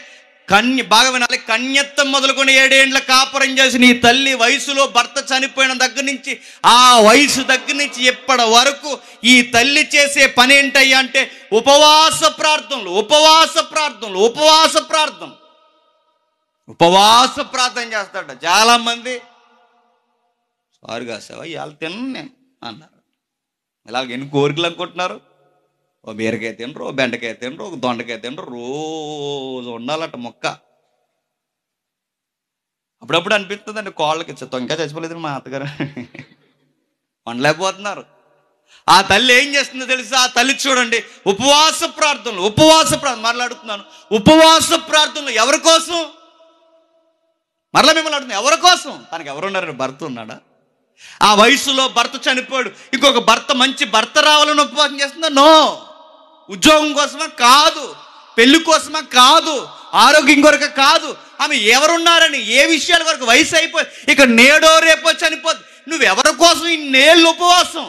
కన్య బాగా వినాలి కన్యత్వం మొదలుకొని ఏడేండ్ల కాపురం చేసి నీ తల్లి వయసులో భర్త చనిపోయిన దగ్గర నుంచి ఆ వయసు దగ్గర నుంచి ఇప్పటి వరకు ఈ తల్లి చేసే పని ఏంటయ్యా అంటే ఉపవాస ప్రార్థనలు ఉపవాస ప్రార్థనలు ఉపవాస ప్రార్థన ఉపవాస ప్రార్థన చేస్తాడ చాలామంది సారిగా సేవ ఇవాళ తిన్నాను నేను అన్నారు ఇలాగ ఎన్ని కోరికలు అనుకుంటున్నారు ఓ బీరకాయ తినరు ఓ బెండకాయ తినరు ఒక దొండకాయ తినరు రోజు ఉండాలట మొక్క అప్పుడప్పుడు అనిపిస్తుంది అండి కోళ్ళకి ఇంకా చచ్చిపోలేదు మా అత్తగారు వండలేకపోతున్నారు ఆ తల్లి ఏం చేస్తుందో తెలుసా ఆ తల్లి చూడండి ఉపవాస ప్రార్థనలు ఉపవాస ప్రార్థన మాట్లాడుతున్నాను ఉపవాస ప్రార్థనలు ఎవరి కోసం మరలా మిమ్మల్ని అడుగుతుంది ఎవరి కోసం తనకి ఎవరున్నారు భర్త ఉన్నాడా ఆ వయసులో భర్త చనిపోయాడు ఇంకొక భర్త మంచి భర్త రావాలని ఉపవాసం చేస్తుందా నో ఉద్యోగం కోసమా కాదు పెళ్లి కోసమా కాదు ఆరోగ్యం కొరకు కాదు ఆమె ఎవరున్నారని ఏ విషయాల వరకు వయసు అయిపోయి ఇక నేడో రేపో చనిపోదు నువ్వెవరి కోసం నేళ్ళు ఉపవాసం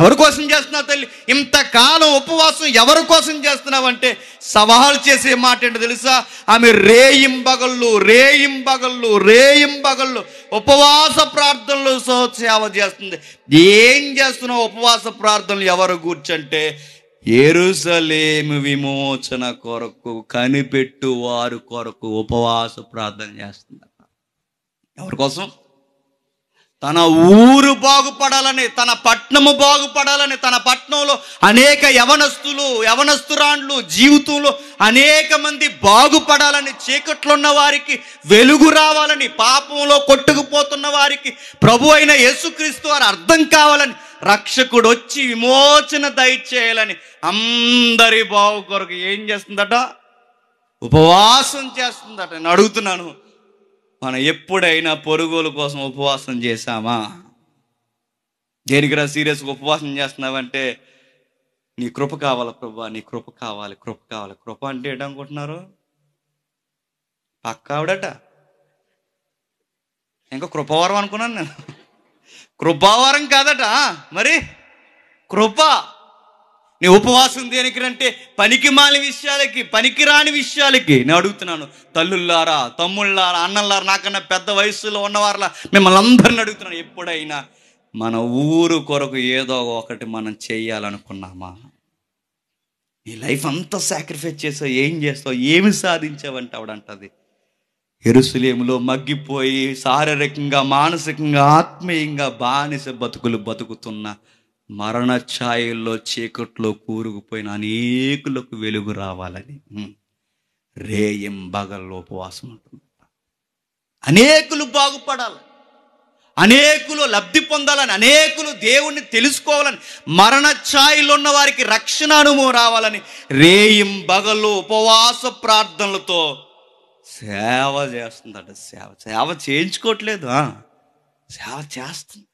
ఎవరి కోసం చేస్తున్నావు తల్లి ఇంతకాలం ఉపవాసం ఎవరి కోసం చేస్తున్నావంటే సవాల్ చేసే మాట ఏంటో తెలుసా ఆమె రేయింబగళ్ళు రేయింబగళ్ళు రేయింబగళ్ళు ఉపవాస ప్రార్థనలు సేవ చేస్తుంది ఏం చేస్తున్నావు ఉపవాస ప్రార్థనలు ఎవరు కూర్చంటే ఎరుసలేమి విమోచన కొరకు కనిపెట్టు వారు కొరకు ఉపవాస ప్రార్థన చేస్తున్నారు ఎవరి కోసం తన ఊరు బాగుపడాలని తన పట్నము బాగుపడాలని తన పట్నంలో అనేక యవనస్తులు యవనస్తురాండ్లు జీవితంలో అనేక మంది బాగుపడాలని చీకట్లో ఉన్న వారికి వెలుగు రావాలని పాపంలో కొట్టుకుపోతున్న వారికి ప్రభు అయిన యేసుక్రీస్తు వారు అర్థం కావాలని రక్షకుడు వచ్చి విమోచన దయచేయాలని అందరి బాగు కొరకు ఏం చేస్తుందట ఉపవాసం చేస్తుందట నేను అడుగుతున్నాను మనం ఎప్పుడైనా పొరుగుల కోసం ఉపవాసం చేశామా దేనికిరా సీరియస్గా ఉపవాసం చేస్తున్నావంటే నీ కృప కావాలి ప్రభు నీ కృప కావాలి కృప కావాలి కృప అంటే ఏంటనుకుంటున్నారు పక్క ఆవిడట ఇంకా కృపవరం అనుకున్నాను నేను కృపావరం కాదట మరి కృప నీ ఉపవాసం దేనికి అంటే పనికి మాలి విషయాలకి పనికిరాని విషయాలకి నేను అడుగుతున్నాను తల్లుల్లారా తమ్ముళ్ళారా అన్నల్లారా నాకన్నా పెద్ద వయసులో ఉన్నవారులా మిమ్మల్ని అందరిని అడుగుతున్నాను ఎప్పుడైనా మన ఊరు కొరకు ఏదో ఒకటి మనం చేయాలనుకున్నామా నీ లైఫ్ అంతా సాక్రిఫైస్ చేసావు ఏం చేస్తావు ఏమి సాధించావంటే ఆవిడంటది ఎరుసలేములో మగ్గిపోయి శారీరకంగా మానసికంగా ఆత్మీయంగా బానిస బతుకులు బతుకుతున్నా మరణ ఛాయల్లో చీకట్లో కూరుకుపోయిన అనేకులకు వెలుగు రావాలని రేయం బగల్లో ఉపవాసం ఉంటుంది అనేకులు బాగుపడాలి అనేకులు లబ్ధి పొందాలని అనేకులు దేవుణ్ణి తెలుసుకోవాలని మరణ ఛాయలు ఉన్న వారికి రక్షణ అనుభవం రావాలని రేయం బగలు ఉపవాస ప్రార్థనలతో సేవ చేస్తుందట సేవ సేవ చేయించుకోవట్లేదు సేవ చేస్తుంది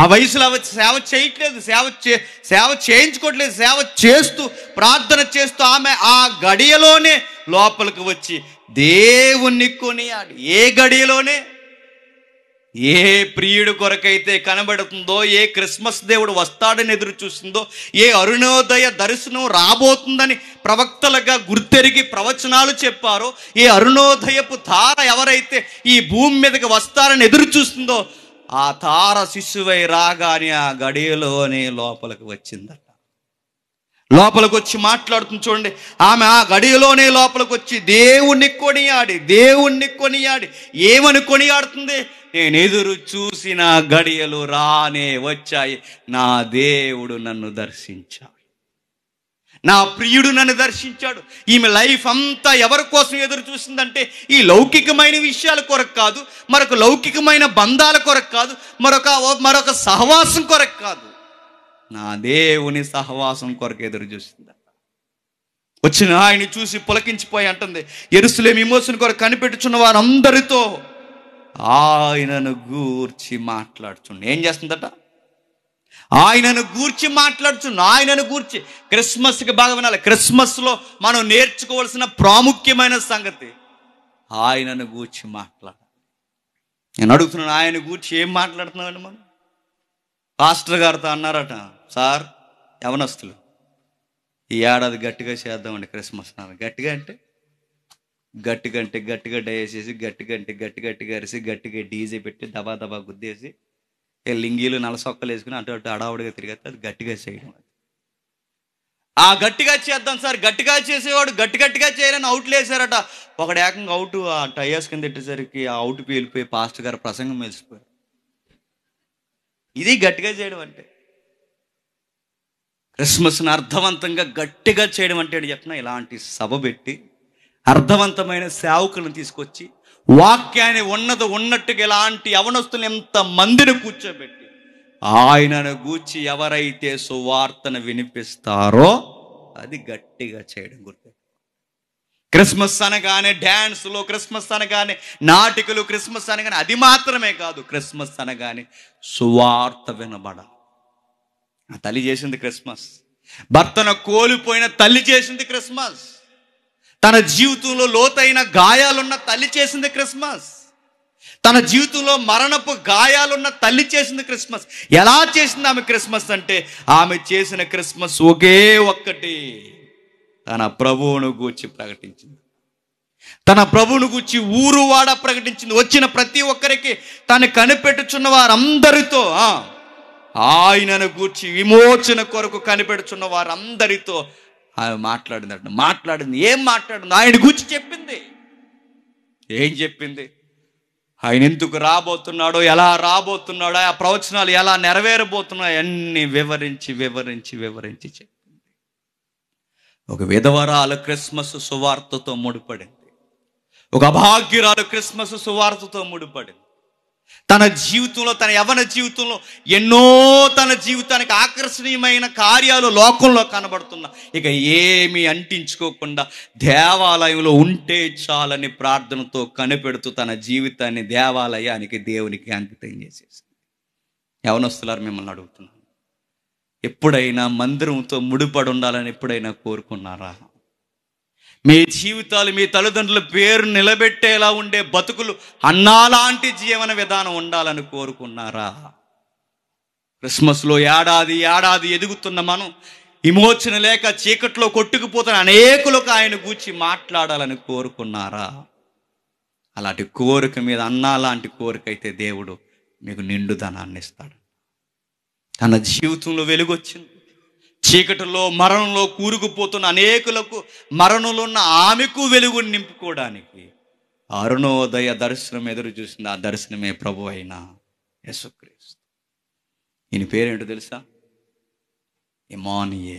ఆ వయసులో సేవ చేయట్లేదు సేవ చే సేవ చేయించుకోవట్లేదు సేవ చేస్తూ ప్రార్థన చేస్తూ ఆమె ఆ గడియలోనే లోపలికి వచ్చి దేవుణ్ణి కొనియాడు ఏ గడియలోనే ఏ ప్రియుడు కొరకైతే కనబడుతుందో ఏ క్రిస్మస్ దేవుడు వస్తాడని ఎదురు చూస్తుందో ఏ అరుణోదయ దర్శనం రాబోతుందని ప్రవక్తలుగా గుర్తెరిగి ప్రవచనాలు చెప్పారో ఏ అరుణోదయపు ధార ఎవరైతే ఈ భూమి మీదకి వస్తారని ఎదురు చూస్తుందో ఆ తార శిశువై రాగానే ఆ గడియలోనే లోపలికి వచ్చిందట లోపలికి వచ్చి మాట్లాడుతుంది చూడండి ఆమె ఆ గడియలోనే లోపలికి వచ్చి దేవుణ్ణి కొనియాడి దేవుణ్ణి కొనియాడి ఏమని కొనియాడుతుంది నేను ఎదురు చూసిన గడియలు రానే వచ్చాయి నా దేవుడు నన్ను దర్శించా నా ప్రియుడు నన్ను దర్శించాడు ఈమె లైఫ్ అంతా ఎవరి కోసం ఎదురు చూసిందంటే ఈ లౌకికమైన విషయాల కొరకు కాదు మరొక లౌకికమైన బంధాల కొరకు కాదు మరొక మరొక సహవాసం కొరకు కాదు నా దేవుని సహవాసం కొరకు ఎదురు చూసింది వచ్చిన ఆయన చూసి పులకించిపోయి అంటుంది ఎరుసలేం ఇమోషన్ కొరకు కనిపెట్టుచున్న వారందరితో ఆయనను గూర్చి మాట్లాడుచుండి ఏం చేస్తుందట ఆయనను గూర్చి మాట్లాడుచున్నా ఆయనను గూర్చి క్రిస్మస్కి బాగా వినాలి క్రిస్మస్లో మనం నేర్చుకోవాల్సిన ప్రాముఖ్యమైన సంగతి ఆయనను గూర్చి మాట్లాడ నేను అడుగుతున్నాను ఆయన గూర్చి ఏం మాట్లాడుతున్నామండి మనం పాస్టర్ గారితో అన్నారట సార్ యవనస్తులు ఈ ఏడాది గట్టిగా చేద్దామండి క్రిస్మస్ నాన్న గట్టిగా అంటే గట్టిగంటే గట్టిగా డయేసేసి గట్టిగంటే గట్టి గట్టిగా అరిసి గట్టిగా డీజే పెట్టి దబా దబా గుద్దేసి లింగీలు నలసొక్కలు వేసుకుని అటు అటు అడావుడిగా తిరిగితే అది గట్టిగా చేయడం ఆ గట్టిగా చేద్దాం సార్ గట్టిగా చేసేవాడు గట్టి గట్టిగా చేయాలని అవుట్లు వేసారట ఒకడు ఏకంగా అవుట్ ఆ టైర్స్ కింద తిట్టేసరికి ఆ అవుట్ పేలిపోయి పాస్ట్ గారు ప్రసంగం మెలిసిపోయారు ఇది గట్టిగా చేయడం అంటే క్రిస్మస్ని అర్థవంతంగా గట్టిగా చేయడం అంటే చెప్పిన ఇలాంటి సభ పెట్టి అర్థవంతమైన సేవకులను తీసుకొచ్చి వాక్యాన్ని ఉన్నది ఉన్నట్టుగా ఎలాంటి అవనస్తులు ఎంత మందిని కూర్చోబెట్టి ఆయనను గూర్చి ఎవరైతే సువార్తను వినిపిస్తారో అది గట్టిగా చేయడం గుర్తు క్రిస్మస్ అనగానే డ్యాన్సులు క్రిస్మస్ అనగానే నాటికలు క్రిస్మస్ అనగానే అది మాత్రమే కాదు క్రిస్మస్ అనగానే సువార్త వినబడ తల్లి చేసింది క్రిస్మస్ భర్తను కోల్పోయిన తల్లి చేసింది క్రిస్మస్ తన జీవితంలో లోతైన గాయాలున్న తల్లి చేసింది క్రిస్మస్ తన జీవితంలో మరణపు గాయాలున్న తల్లి చేసింది క్రిస్మస్ ఎలా చేసింది ఆమె క్రిస్మస్ అంటే ఆమె చేసిన క్రిస్మస్ ఒకే ఒక్కటి తన ప్రభువును గూర్చి ప్రకటించింది తన ప్రభువును గూర్చి ఊరువాడ ప్రకటించింది వచ్చిన ప్రతి ఒక్కరికి తను కనిపెట్టుచున్న వారందరితో ఆయనను గూర్చి విమోచన కొరకు కనిపెడుచున్న వారందరితో ఆమె మాట్లాడిందట మాట్లాడింది ఏం మాట్లాడింది ఆయన గురించి చెప్పింది ఏం చెప్పింది ఆయన ఎందుకు రాబోతున్నాడో ఎలా రాబోతున్నాడో ఆ ప్రవచనాలు ఎలా నెరవేరబోతున్నాయో అన్ని వివరించి వివరించి వివరించి చెప్పింది ఒక విధవరాలు క్రిస్మస్ సువార్తతో ముడిపడింది ఒక అభాగ్యురాలు క్రిస్మస్ సువార్తతో ముడిపడింది తన జీవితంలో తన యవన జీవితంలో ఎన్నో తన జీవితానికి ఆకర్షణీయమైన కార్యాలు లోకంలో కనబడుతున్నా ఇక ఏమి అంటించుకోకుండా దేవాలయంలో ఉంటే చాలని ప్రార్థనతో కనిపెడుతూ తన జీవితాన్ని దేవాలయానికి దేవునికి అంకితం చేసేసి యవనస్తులారు మిమ్మల్ని అడుగుతున్నాను ఎప్పుడైనా మందిరంతో ముడిపడి ఉండాలని ఎప్పుడైనా కోరుకున్నారా మీ జీవితాలు మీ తల్లిదండ్రుల పేరు నిలబెట్టేలా ఉండే బతుకులు అన్నాలాంటి జీవన విధానం ఉండాలని కోరుకున్నారా క్రిస్మస్లో ఏడాది ఏడాది ఎదుగుతున్న మనం విమోచన లేక చీకట్లో కొట్టుకుపోతున్న అనేకులకు ఆయన గూర్చి మాట్లాడాలని కోరుకున్నారా అలాంటి కోరిక మీద అన్నా లాంటి కోరిక అయితే దేవుడు మీకు నిండుదనాన్ని ఇస్తాడు తన జీవితంలో వెలుగొచ్చింది చీకటిలో మరణంలో కూరుకుపోతున్న అనేకులకు మరణంలో ఉన్న ఆమెకు వెలుగు నింపుకోవడానికి అరుణోదయ దర్శనం ఎదురు చూసింది ఆ దర్శనమే ప్రభు అయిన యశుక్రీస్తు ఈయన పేరేంటో తెలుసా ఇమానియే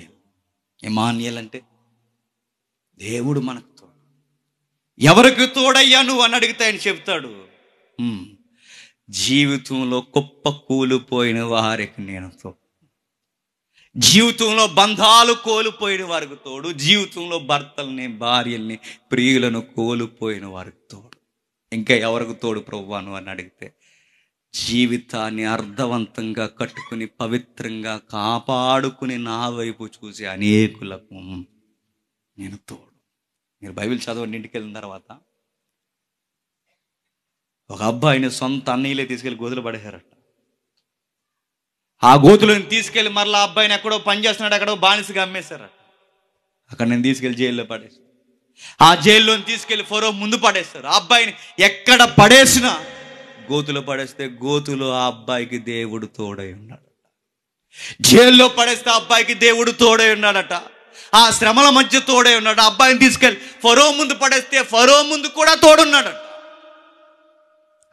ఇమానియల్ అంటే దేవుడు మనకు తోడు ఎవరికి తోడయ్యా నువ్వు అని అడిగితే ఆయన చెప్తాడు జీవితంలో కుప్ప కూలిపోయిన వారికి నేను తోడు జీవితంలో బంధాలు కోల్పోయిన వారికి తోడు జీవితంలో భర్తల్ని భార్యల్ని ప్రియులను కోల్పోయిన వారికి తోడు ఇంకా ఎవరికి తోడు ప్రవ్వాను అని అడిగితే జీవితాన్ని అర్థవంతంగా కట్టుకుని పవిత్రంగా కాపాడుకుని నా వైపు చూసే అనేకులకు నేను తోడు మీరు బైబిల్ చదవండి ఇంటికి వెళ్ళిన తర్వాత ఒక అబ్బాయిని సొంత అన్నయ్యలే తీసుకెళ్ళి గోదులు పడేశారట ఆ గోతులను తీసుకెళ్ళి మరలా అబ్బాయిని ఎక్కడో పనిచేస్తున్నాడు ఎక్కడో బానిసగా అమ్మేశారు అక్కడ నేను తీసుకెళ్ళి జైల్లో పడేసి ఆ జైల్లో తీసుకెళ్ళి ఫోరో ముందు పడేస్తారు ఆ అబ్బాయిని ఎక్కడ పడేసినా గోతులో పడేస్తే గోతులు ఆ అబ్బాయికి దేవుడు తోడై ఉన్నాడు జైల్లో పడేస్తే అబ్బాయికి దేవుడు తోడై ఉన్నాడట ఆ శ్రమల మధ్య తోడై ఉన్నాడు అబ్బాయిని తీసుకెళ్ళి ఫరో ముందు పడేస్తే ఫరో ముందు కూడా తోడున్నాడట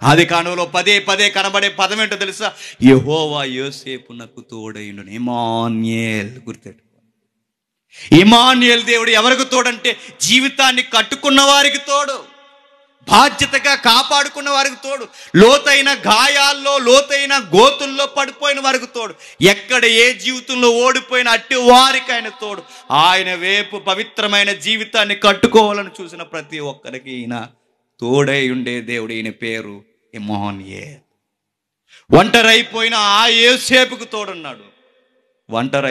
ఆది కాండంలో పదే పదే కనబడే పదం ఏంటో తెలుసా యహోవా యోసేపు నాకు తోడైండు ఇమాన్యేల్ గుర్తెట్టు ఇమాన్యుయల్ దేవుడు ఎవరికి తోడంటే జీవితాన్ని కట్టుకున్న వారికి తోడు బాధ్యతగా కాపాడుకున్న వారికి తోడు లోతైన గాయాల్లో లోతైన గోతుల్లో పడిపోయిన వారికి తోడు ఎక్కడ ఏ జీవితంలో ఓడిపోయిన అట్టి వారికి ఆయన తోడు ఆయన వేపు పవిత్రమైన జీవితాన్ని కట్టుకోవాలని చూసిన ప్రతి ఒక్కరికి ఈయన తోడై ఉండే దేవుడు ఈయన పేరు ఒంటరి అయిపోయిన ఆ ఏసేపుకు తోడున్నాడు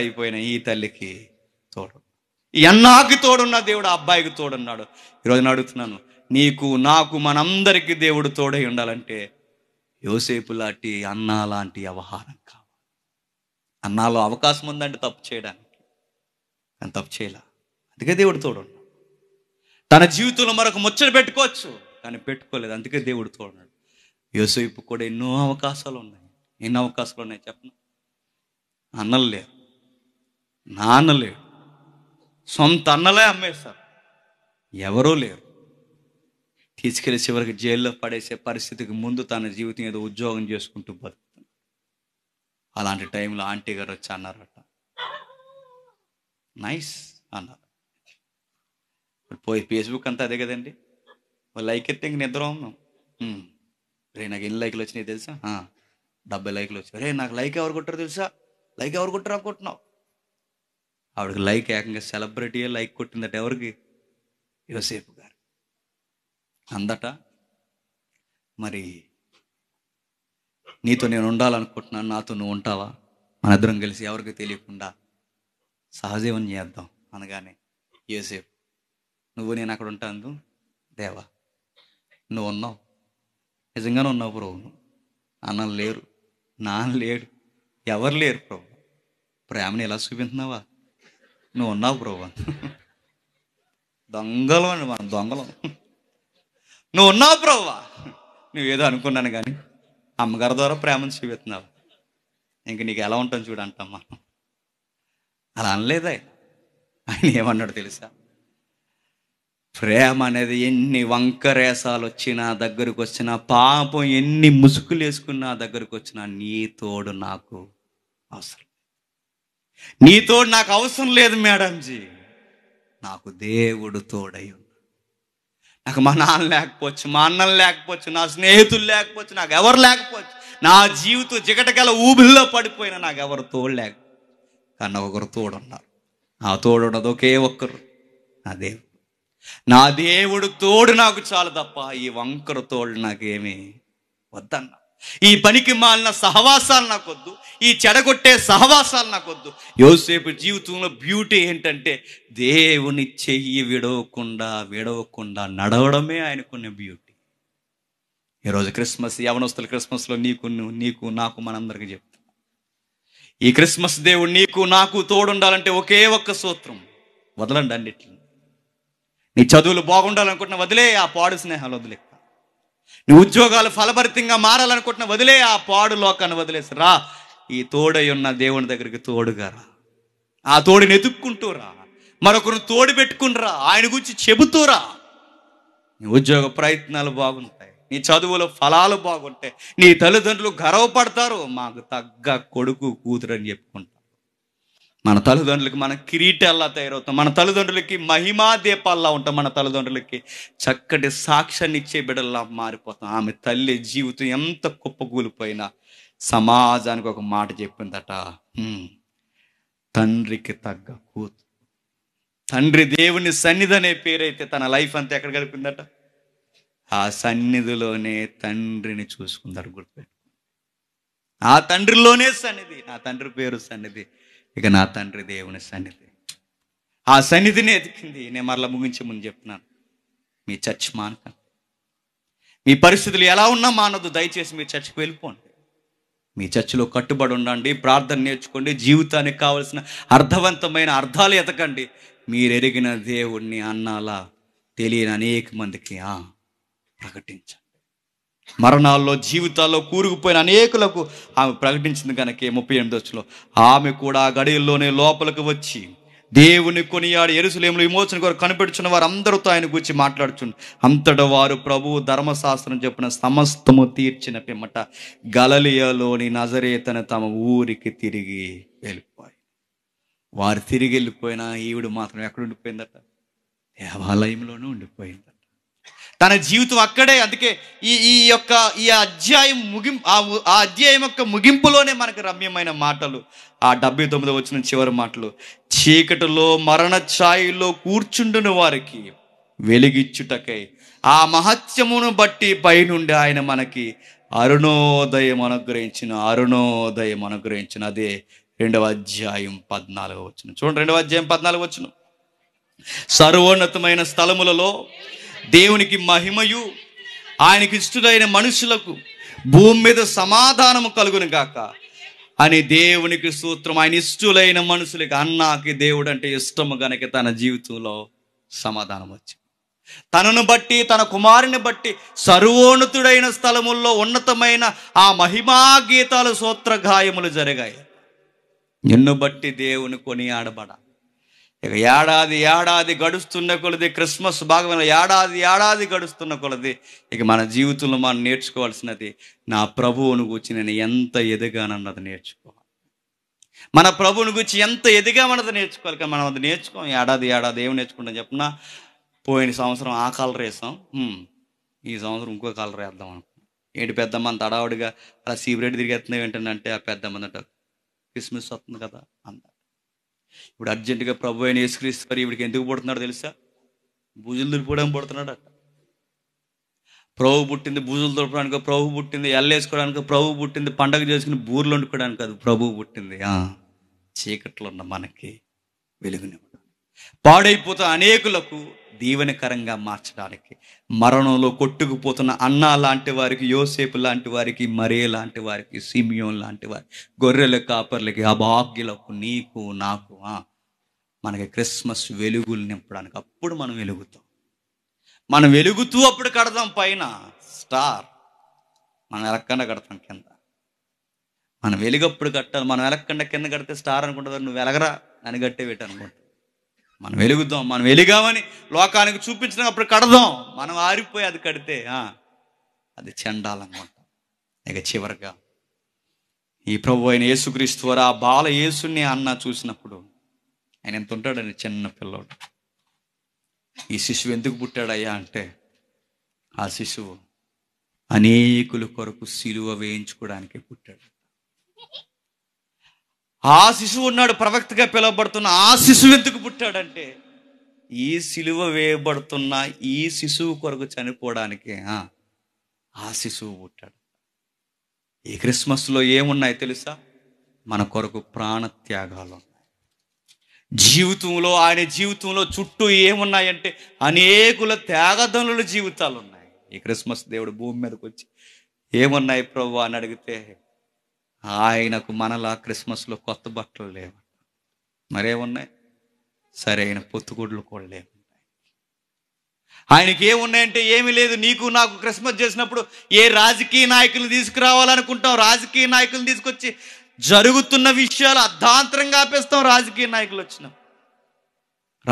అయిపోయిన ఈ తల్లికి తోడు ఎన్నాకి తోడున్న దేవుడు ఆ అబ్బాయికి తోడున్నాడు ఈరోజు నేను అడుగుతున్నాను నీకు నాకు మనందరికీ దేవుడు తోడై ఉండాలంటే యోసేపు లాంటి అన్న లాంటి వ్యవహారం కావాలి అన్నాలో అవకాశం ఉందంటే తప్పు చేయడానికి కానీ తప్పు చేయలే అందుకే దేవుడు తోడున్నాడు తన జీవితంలో మరొక ముచ్చట పెట్టుకోవచ్చు కానీ పెట్టుకోలేదు అందుకే దేవుడు తోడున్నాడు యోసేపు కూడా ఎన్నో అవకాశాలు ఉన్నాయి ఎన్ని అవకాశాలు ఉన్నాయి చెప్పను అన్నలు లేరు నాన్న లేవు సొంత అన్నలే అమ్మేస్తారు ఎవరూ లేరు తీసుకెళ్లి చివరికి జైల్లో పడేసే పరిస్థితికి ముందు తన జీవితం ఏదో ఉద్యోగం చేసుకుంటూ బతుకుతుంది అలాంటి టైంలో ఆంటీ గారు వచ్చి అన్నారట నైస్ అన్నారు పోయి ఫేస్బుక్ అంతా అదే కదండి లైక్ ఎత్తే ఇంక నిద్ర ఉన్నాం రే నాకు ఎన్ని లైక్లు వచ్చినాయి తెలుసా డెబ్బై లైక్లు వచ్చాయి రే నాకు లైక్ ఎవరు కొట్టారు తెలుసా లైక్ ఎవరు కొట్టారు అనుకుంటున్నావు ఆవిడకి లైక్ ఏకంగా సెలబ్రిటీయే లైక్ కొట్టిందట ఎవరికి యువసేపు గారు అందట మరి నీతో నేను ఉండాలనుకుంటున్నాను నాతో నువ్వు ఉంటావా మన ఇద్దరం కలిసి ఎవరికి తెలియకుండా సహజీవం చేద్దాం అనగానే యోసేపు నువ్వు నేను అక్కడ ఉంటాను దేవా నువ్వు ఉన్నావు నిజంగానే ఉన్నావు ప్రభు అన్న లేరు నాన్న లేడు ఎవరు లేరు ప్రభు ప్రేమను ఎలా చూపిస్తున్నావా నువ్వు ఉన్నావు ప్రభు దొంగలం అండి మనం దొంగలం నువ్వు ఉన్నావు ప్రభా నువ్వేదో అనుకున్నాను కానీ అమ్మగారి ద్వారా ప్రేమను చూపిస్తున్నావు ఇంక నీకు ఎలా చూడంటాం చూడంటమ్మా అలా అనలేదా ఆయన ఏమన్నాడు తెలుసా ప్రేమ అనేది ఎన్ని వంకరేసాలు వచ్చినా దగ్గరకు వచ్చినా పాపం ఎన్ని ముసుకులు వేసుకున్నా దగ్గరకు వచ్చినా నీ తోడు నాకు అవసరం నీ తోడు నాకు అవసరం లేదు మేడంజీ నాకు దేవుడు తోడయ్యు నాకు మా నాన్న లేకపోవచ్చు మా అన్నం లేకపోవచ్చు నా స్నేహితులు లేకపోవచ్చు నాకు ఎవరు లేకపోవచ్చు నా జీవితం జిగటగల ఊబిల్లో పడిపోయినా నాకు ఎవరు తోడు లేక కానీ ఒకరు తోడున్నారు ఆ తోడు ఉండదు ఒకే ఒక్కరు నా దేవుడు నా దేవుడు తోడు నాకు చాలు తప్ప ఈ వంకర తోడు నాకేమీ వద్దన్న ఈ పనికి మాలిన సహవాసాలు నాకొద్దు ఈ చెడగొట్టే సహవాసాలు నాకొద్దు యోసేపు జీవితంలో బ్యూటీ ఏంటంటే దేవుని చెయ్యి విడవకుండా విడవకుండా నడవడమే ఆయనకున్న బ్యూటీ ఈరోజు క్రిస్మస్ యవనోస్తుల క్రిస్మస్లో నీకు నీకు నాకు మనందరికీ చెప్తా ఈ క్రిస్మస్ దేవుడు నీకు నాకు తోడుండాలంటే ఒకే ఒక్క సూత్రం వదలండి అన్నిట్లో నీ చదువులు బాగుండాలనుకుంటున్న వదిలే ఆ పాడు స్నేహాలు వదిలే నీ ఉద్యోగాలు ఫలభరితంగా మారాలనుకుంటున్న వదిలే ఆ పాడు లోకాన్ని వదిలేసి రా ఈ తోడై ఉన్న దేవుని దగ్గరికి తోడుగా రా ఆ తోడిని ఎదుక్కుంటూ రా మరొకరు తోడు పెట్టుకునిరా ఆయన గురించి చెబుతూరా నీ ఉద్యోగ ప్రయత్నాలు బాగుంటాయి నీ చదువుల ఫలాలు బాగుంటాయి నీ తల్లిదండ్రులు గర్వపడతారు మాకు తగ్గ కొడుకు కూతురు అని చెప్పుకుంటారు మన తల్లిదండ్రులకి మన కిరీటాల్లా తయారవుతాం మన తల్లిదండ్రులకి మహిమా దీపాల్లా ఉంటాం మన తల్లిదండ్రులకి చక్కటి సాక్ష్యాన్ని ఇచ్చే బిడల్లా మారిపోతాం ఆమె తల్లి జీవితం ఎంత కుప్పకూలిపోయినా సమాజానికి ఒక మాట చెప్పిందట తండ్రికి తగ్గ కూతు తండ్రి దేవుని సన్నిధి అనే పేరైతే తన లైఫ్ అంతా ఎక్కడ గడిపిందట ఆ సన్నిధిలోనే తండ్రిని చూసుకుందరు గుర్తు ఆ తండ్రిలోనే సన్నిధి నా తండ్రి పేరు సన్నిధి ఇక నా తండ్రి దేవుని సన్నిధి ఆ సన్నిధిని ఎదికింది నేను మరలా ముగించే ముందు చెప్తున్నాను మీ చర్చ్ మానక మీ పరిస్థితులు ఎలా ఉన్నా మానదు దయచేసి మీ చర్చ్కి వెళ్ళిపోండి మీ చర్చిలో కట్టుబడి ఉండండి ప్రార్థన నేర్చుకోండి జీవితానికి కావలసిన అర్థవంతమైన అర్థాలు ఎతకండి మీరు ఎరిగిన దేవుణ్ణి అన్నాలా తెలియని అనేక మందికి ప్రకటించండి మరణాల్లో జీవితాల్లో కూరుకుపోయిన అనేకులకు ఆమె ప్రకటించింది కనుక ముప్పై ఎనిమిది వచ్చిలో ఆమె కూడా ఆ గడియల్లోనే లోపలికి వచ్చి దేవుని కొనియాడు ఎరుసలేములు విమోచన కొరకు కనిపెడుచున్న వారు అందరితో ఆయన గురించి మాట్లాడుచుండు అంతట వారు ప్రభు ధర్మశాస్త్రం చెప్పిన సమస్తము తీర్చిన పిమ్మట గలలియలోని నజరేతను తమ ఊరికి తిరిగి వెళ్ళిపోయి వారు తిరిగి వెళ్ళిపోయినా ఈవిడు మాత్రం ఎక్కడ ఉండిపోయిందట దేవాలయంలోనూ ఉండిపోయింది తన జీవితం అక్కడే అందుకే ఈ ఈ యొక్క ఈ అధ్యాయం ముగింపు ఆ అధ్యాయం యొక్క ముగింపులోనే మనకు రమ్యమైన మాటలు ఆ డెబ్బై తొమ్మిది వచ్చిన చివరి మాటలు చీకటిలో మరణ ఛాయిలో కూర్చుండున వారికి వెలిగిచ్చుటకై ఆ మహత్యమును బట్టి పైనుండి ఆయన మనకి అరుణోదయం అనుగ్రహించిన అరుణోదయం అనుగ్రహించిన అదే రెండవ అధ్యాయం పద్నాలుగు వచ్చిన చూడండి రెండవ అధ్యాయం పద్నాలుగు వచ్చిన సర్వోన్నతమైన స్థలములలో దేవునికి మహిమయు ఆయనకి ఇష్టడైన మనుషులకు భూమి మీద సమాధానము కలుగును గాక అని దేవునికి సూత్రం ఆయన ఇష్టలైన మనుషులకి అన్నాకి దేవుడు అంటే ఇష్టము గనక తన జీవితంలో సమాధానం వచ్చింది తనను బట్టి తన కుమారుని బట్టి సర్వోన్నతుడైన స్థలముల్లో ఉన్నతమైన ఆ మహిమా గీతాలు సూత్ర గాయములు జరిగాయి నిన్ను బట్టి దేవుని కొని ఇక ఏడాది ఏడాది గడుస్తున్న కొలది క్రిస్మస్ భాగమైన ఏడాది ఏడాది గడుస్తున్న కొలది ఇక మన జీవితంలో మనం నేర్చుకోవాల్సినది నా ప్రభువును గురించి నేను ఎంత ఎదిగానన్నది నేర్చుకోవాలి మన ప్రభువుని గురించి ఎంత ఎదిగామన్నది నేర్చుకోవాలి కానీ మనం అది నేర్చుకోం ఏడాది ఏడాది ఏమి నేర్చుకుంటాం చెప్పిన పోయిన సంవత్సరం ఆ కలర్ వేసాం ఈ సంవత్సరం ఇంకో కలర్ వేద్దాం అనుకున్నాం ఏంటి పెద్దమ్మ అంత అడావుడిగా అలా సీబరేట్ తిరిగేస్తున్నాయి ఏంటంటే ఆ పెద్దమ్మ క్రిస్మస్ వస్తుంది కదా అందా ఇప్పుడు అర్జెంటుగా ప్రభు అయిన యేసుక్రీస్తు ఇవిడికి ఎందుకు పుడుతున్నాడు తెలుసా భుజులు దులిపోవడానికి పుడుతున్నాడు అట ప్రభు పుట్టింది భుజులు దులపడానికి ప్రభు పుట్టింది ఎల్లేసుకోవడానికి ప్రభు పుట్టింది పండగ చేసుకుని బూర్లు వండుకోవడానికి కాదు ప్రభు పుట్టింది చీకట్లో ఉన్న మనకి వెలుగునివ్వడం పాడైపోతున్న అనేకులకు దీవెనకరంగా మార్చడానికి మరణంలో కొట్టుకుపోతున్న అన్న లాంటి వారికి యోసేపు లాంటి వారికి మరే లాంటి వారికి సిమియోన్ లాంటి వారి గొర్రెల కాపర్లకి అభాగ్యులకు నీకు నాకు మనకి క్రిస్మస్ వెలుగులు నింపడానికి అప్పుడు మనం వెలుగుతాం మనం వెలుగుతూ అప్పుడు కడదాం పైన స్టార్ మనం ఎలక్కండ కడతాం కింద మనం వెలుగప్పుడు కట్టాలి మనం ఎలక్కండ కింద కడితే స్టార్ అనుకుంటుంది నువ్వు వెలగరా అని కట్టే పెట్టనుకుంటా మనం వెలుగుదాం మనం వెలిగామని లోకానికి చూపించడం అప్పుడు కడదాం మనం ఆరిపోయి అది కడితే అది చెండాలనుకుంటాం ఇక చివరిగా ఈ ప్రభు అయిన యేసుక్రీస్తు వారు ఆ బాల యేసుని అన్న చూసినప్పుడు ఆయన ఎంత ఉంటాడని చిన్న పిల్లోడు ఈ శిశువు ఎందుకు పుట్టాడయ్యా అంటే ఆ శిశువు అనేకుల కొరకు సిలువ వేయించుకోవడానికి పుట్టాడు ఆ శిశువు ఉన్నాడు ప్రవక్తగా పిలువబడుతున్న ఆ శిశువు ఎందుకు పుట్టాడంటే ఈ శిలువ వేయబడుతున్న ఈ శిశువు కొరకు చనిపోవడానికి ఆ శిశువు పుట్టాడు ఈ క్రిస్మస్లో ఏమున్నాయి తెలుసా మన కొరకు ప్రాణత్యాగాలు ఉన్నాయి జీవితంలో ఆయన జీవితంలో చుట్టూ ఏమున్నాయంటే అనేకుల త్యాగదనుల జీవితాలు ఉన్నాయి ఈ క్రిస్మస్ దేవుడు భూమి మీదకి వచ్చి ఏమున్నాయి ప్రభు అని అడిగితే ఆయనకు మనలా క్రిస్మస్లో కొత్త బట్టలు లేవు మరేమున్నాయి ఆయన పొత్తుగుడ్లు కూడా లేవు ఆయనకి ఏమున్నాయంటే ఏమీ లేదు నీకు నాకు క్రిస్మస్ చేసినప్పుడు ఏ రాజకీయ నాయకులు తీసుకురావాలనుకుంటాం రాజకీయ నాయకులు తీసుకొచ్చి జరుగుతున్న విషయాలు అర్ధాంతరంగా ఆపేస్తాం రాజకీయ నాయకులు వచ్చినాం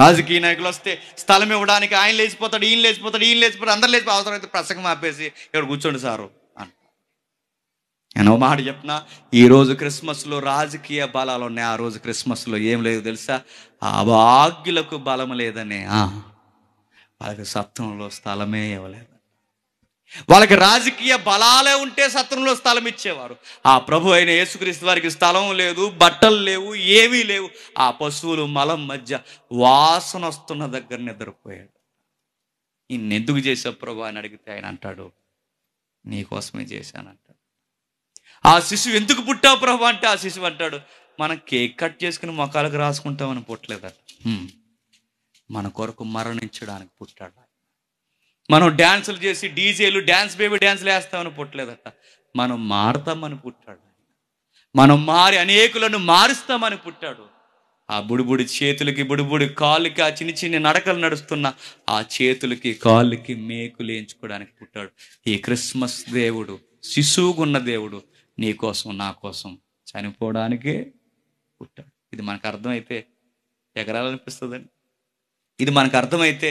రాజకీయ నాయకులు వస్తే స్థలం ఇవ్వడానికి ఆయన లేచిపోతాడు ఈయన లేచిపోతాడు ఈయన లేచిపోతాడు అందరు లేచిపోతాడు అవసరమైతే ప్రసంగం ఆపేసి ఇక్కడ కూర్చోండి సారు నేను మాట చెప్పిన ఈరోజు క్రిస్మస్లో రాజకీయ బలాలు ఉన్నాయి ఆ రోజు క్రిస్మస్లో ఏం లేదు తెలుసా అభాగ్యులకు బలం లేదనే వాళ్ళకి సత్వంలో స్థలమే ఇవ్వలేదు వాళ్ళకి రాజకీయ బలాలే ఉంటే సత్రంలో స్థలం ఇచ్చేవారు ఆ ప్రభు అయిన యేసుక్రీస్తు వారికి స్థలం లేదు బట్టలు లేవు ఏమీ లేవు ఆ పశువులు మలం మధ్య వాసన వస్తున్న దగ్గర నిద్రపోయాడు ఇన్నెందుకు చేసావు ప్రభు అని అడిగితే ఆయన అంటాడు నీకోసమే చేశానంట ఆ శిశువు ఎందుకు పుట్టావు ప్రభు అంటే ఆ శిశువు అంటాడు మనం కేక్ కట్ చేసుకుని మొక్కలకు రాసుకుంటామని పుట్టలేదట మన కొరకు మరణించడానికి పుట్టాడు మనం డ్యాన్సులు చేసి డీజేలు డ్యాన్స్ బేబీ డ్యాన్సులు వేస్తామని పుట్టలేదట మనం మారుతామని పుట్టాడు మనం మారి అనేకులను మారుస్తామని పుట్టాడు ఆ బుడిబుడి చేతులకి బుడిబుడి కాళ్ళకి ఆ చిన్న చిన్న నడకలు నడుస్తున్న ఆ చేతులకి కాళ్ళకి మేకులు వేయించుకోవడానికి పుట్టాడు ఈ క్రిస్మస్ దేవుడు శిశువుకున్న దేవుడు నీ కోసం నా కోసం చనిపోవడానికే పుట్టాడు ఇది మనకు అర్థమైతే ఎగరాలనిపిస్తుందండి ఇది మనకు అర్థమైతే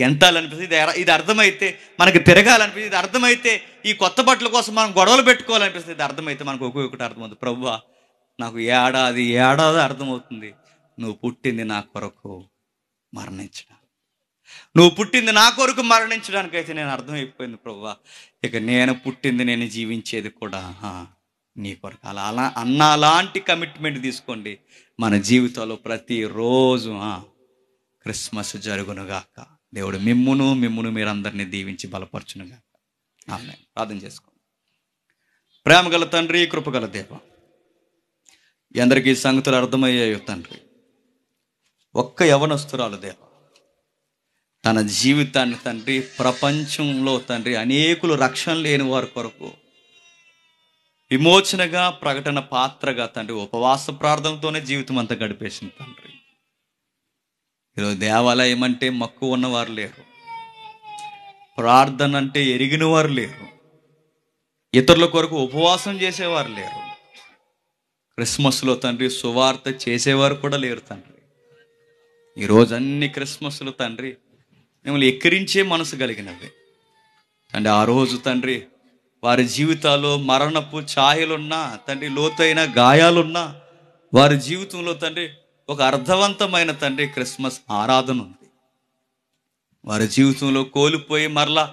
గెంతాలనిపిస్తుంది ఇది ఇది అర్థమైతే మనకి తిరగాలనిపిస్తుంది ఇది అర్థమైతే ఈ కొత్త బట్టల కోసం మనం గొడవలు పెట్టుకోవాలనిపిస్తుంది ఇది అర్థమైతే మనకు ఒక్కొక్కటి అర్థమవుతుంది ప్రభు నాకు ఏడాది ఏడాది అర్థమవుతుంది నువ్వు పుట్టింది నా కొరకు మరణించడం నువ్వు పుట్టింది నా కొరకు మరణించడానికైతే నేను అర్థమైపోయింది ప్రభా ఇక నేను పుట్టింది నేను జీవించేది కూడా నీ కొరకు అలా అలా అన్న అలాంటి కమిట్మెంట్ తీసుకోండి మన జీవితంలో ప్రతిరోజు క్రిస్మస్ జరుగునుగాక దేవుడు మిమ్మును మిమ్మును మీరందరినీ దీవించి బలపరచునుగాక ఆమె ప్రార్థన చేసుకోండి గల తండ్రి కృపగల దేవ ఎందరికీ సంగతులు అర్థమయ్యాయో తండ్రి ఒక్క యవనస్తురాలు దేవ తన జీవితాన్ని తండ్రి ప్రపంచంలో తండ్రి అనేకులు రక్షణ లేని వారి కొరకు విమోచనగా ప్రకటన పాత్రగా తండ్రి ఉపవాస ప్రార్థనతోనే జీవితం అంతా గడిపేసింది తండ్రి ఈరోజు దేవాలయం అంటే మక్కువ ఉన్నవారు లేరు ప్రార్థన అంటే ఎరిగిన వారు లేరు ఇతరుల కొరకు ఉపవాసం చేసేవారు లేరు క్రిస్మస్లో తండ్రి సువార్త చేసేవారు కూడా లేరు తండ్రి ఈరోజు అన్ని క్రిస్మస్లు తండ్రి మిమ్మల్ని ఎక్కిరించే మనసు కలిగినవి తండ్రి ఆ రోజు తండ్రి వారి జీవితాల్లో మరణపు ఛాయలున్నా తండ్రి లోతైన గాయాలున్నా వారి జీవితంలో తండ్రి ఒక అర్థవంతమైన తండ్రి క్రిస్మస్ ఆరాధన ఉంది వారి జీవితంలో కోల్పోయి మరలా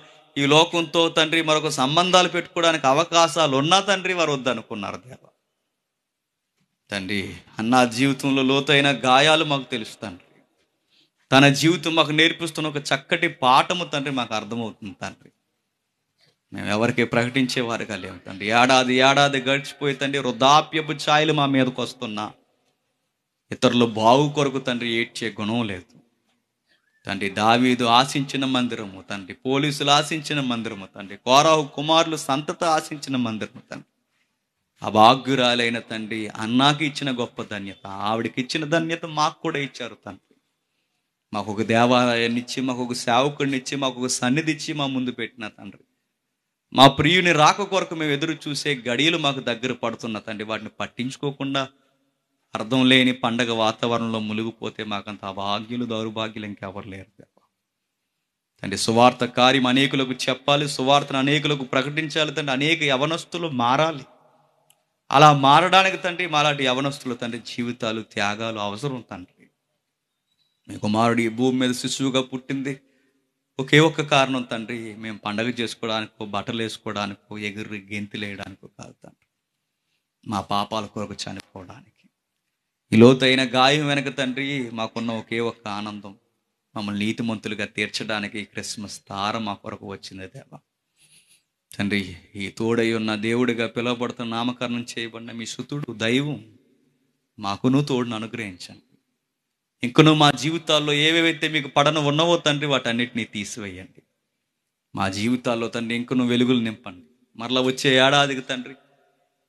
ఈ లోకంతో తండ్రి మరొక సంబంధాలు పెట్టుకోవడానికి అవకాశాలు ఉన్నా తండ్రి వారు వద్దనుకున్నారు దేవ తండ్రి అన్న జీవితంలో లోతైన గాయాలు మాకు తెలుసు తండ్రి తన జీవితం మాకు నేర్పిస్తున్న ఒక చక్కటి పాఠము తండ్రి మాకు అర్థమవుతుంది తండ్రి మేము ఎవరికి ప్రకటించేవారుగా లేము తండ్రి ఏడాది ఏడాది గడిచిపోయి తండ్రి వృద్ధాప్యపు ఛాయలు మా మీదకు వస్తున్నా ఇతరులు బాగు కొరకు తండ్రి ఏడ్చే గుణం లేదు తండ్రి దావీదు ఆశించిన మందిరము తండ్రి పోలీసులు ఆశించిన మందిరము తండ్రి కోరావు కుమారులు సంతత ఆశించిన మందిరము తండ్రి అభాగ్యురాలైన తండ్రి అన్నాకి ఇచ్చిన గొప్ప ధన్యత ఆవిడకి ఇచ్చిన ధన్యత మాకు కూడా ఇచ్చారు తండ్రి మాకు ఒక దేవాలయాన్ని ఇచ్చి మాకు ఒక సేవకుడిని ఇచ్చి మాకు ఒక సన్నిధి ఇచ్చి మా ముందు పెట్టిన తండ్రి మా ప్రియుని రాక కొరకు మేము ఎదురు చూసే గడియలు మాకు దగ్గర పడుతున్న తండ్రి వాటిని పట్టించుకోకుండా అర్థం లేని పండగ వాతావరణంలో మునిగిపోతే మాకంత అభాగ్యులు దౌర్భాగ్యులు ఇంకెవరు లేరు తండ్రి సువార్త కార్యం అనేకులకు చెప్పాలి సువార్తను అనేకులకు ప్రకటించాలి తండ్రి అనేక యవనస్తులు మారాలి అలా మారడానికి తండ్రి మాలాంటి యవనస్తులు తండ్రి జీవితాలు త్యాగాలు అవసరం తండ్రి మీ కుమారుడు ఈ భూమి మీద శిశువుగా పుట్టింది ఒకే ఒక్క కారణం తండ్రి మేము పండగ చేసుకోవడానికో బట్టలు వేసుకోవడానికో ఎగురు గెంతులు వేయడానికో కాదు తండ్రి మా పాపాల కొరకు చనిపోవడానికి ఈ లోతైన గాయం వెనక తండ్రి మాకున్న ఒకే ఒక్క ఆనందం మమ్మల్ని నీతిమంతులుగా తీర్చడానికి క్రిస్మస్ తార మా కొరకు వచ్చింది దేవా తండ్రి ఈ తోడై ఉన్న దేవుడిగా పిలువబడుతున్న నామకరణం చేయబడిన మీ సుతుడు దైవం మాకును తోడును అనుగ్రహించండి ఇంకను మా జీవితాల్లో ఏవేవైతే మీకు పడన ఉన్నవో తండ్రి వాటన్నిటినీ తీసివేయండి మా జీవితాల్లో తండ్రి ఇంకను వెలుగులు నింపండి మరలా వచ్చే ఏడాదికి తండ్రి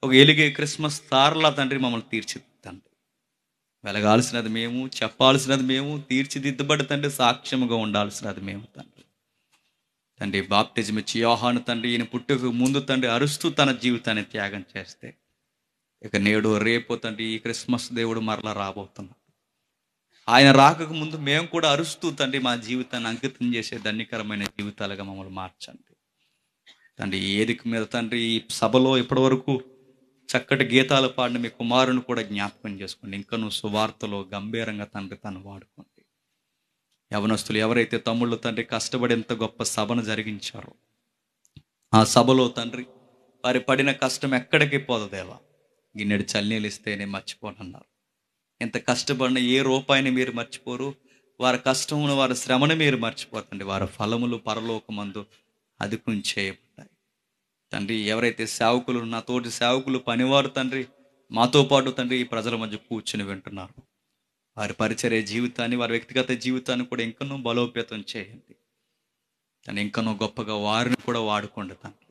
ఒక ఎలిగే క్రిస్మస్ తారలా తండ్రి మమ్మల్ని తీర్చిదిద్దండి వెలగాల్సినది మేము చెప్పాల్సినది మేము తీర్చిదిద్దుబడి తండ్రి సాక్ష్యముగా ఉండాల్సినది మేము తండ్రి తండ్రి బాప్టిజం ఇచ్చి యోహాను తండ్రి ఈయన పుట్టుకు ముందు తండ్రి అరుస్తూ తన జీవితాన్ని త్యాగం చేస్తే ఇక నేడు రేపు తండ్రి ఈ క్రిస్మస్ దేవుడు మరలా రాబోతున్నాడు ఆయన రాకకు ముందు మేము కూడా అరుస్తూ తండ్రి మా జీవితాన్ని అంకితం చేసే ధన్యకరమైన జీవితాలుగా మమ్మల్ని మార్చండి తండ్రి ఏదికి మీద తండ్రి ఈ సభలో ఇప్పటివరకు చక్కటి గీతాలు పాడిన మీ కుమారుని కూడా జ్ఞాపకం చేసుకోండి నువ్వు సువార్తలో గంభీరంగా తండ్రి తను వాడుకోండి యవనస్తులు ఎవరైతే తమ్ముళ్ళు తండ్రి కష్టపడి ఎంత గొప్ప సభను జరిగించారో ఆ సభలో తండ్రి వారి పడిన కష్టం ఎక్కడికి పోదు దేవా గిన్నెడు చల్నీలు ఇస్తేనే మర్చిపోనన్నారు ఎంత కష్టపడిన ఏ రూపాయిని మీరు మర్చిపోరు వారి కష్టమును వారి శ్రమను మీరు మర్చిపోతండి వారి ఫలములు పరలోకమందు అధికం చేయబడ్డాయి తండ్రి ఎవరైతే సేవకులు నా తోటి సేవకులు పనివారు తండ్రి మాతో పాటు తండ్రి ఈ ప్రజల మధ్య కూర్చుని వింటున్నారు వారి పరిచరే జీవితాన్ని వారి వ్యక్తిగత జీవితాన్ని కూడా ఇంకనో బలోపేతం చేయండి తను ఇంకనో గొప్పగా వారిని కూడా వాడుకోండి తండ్రి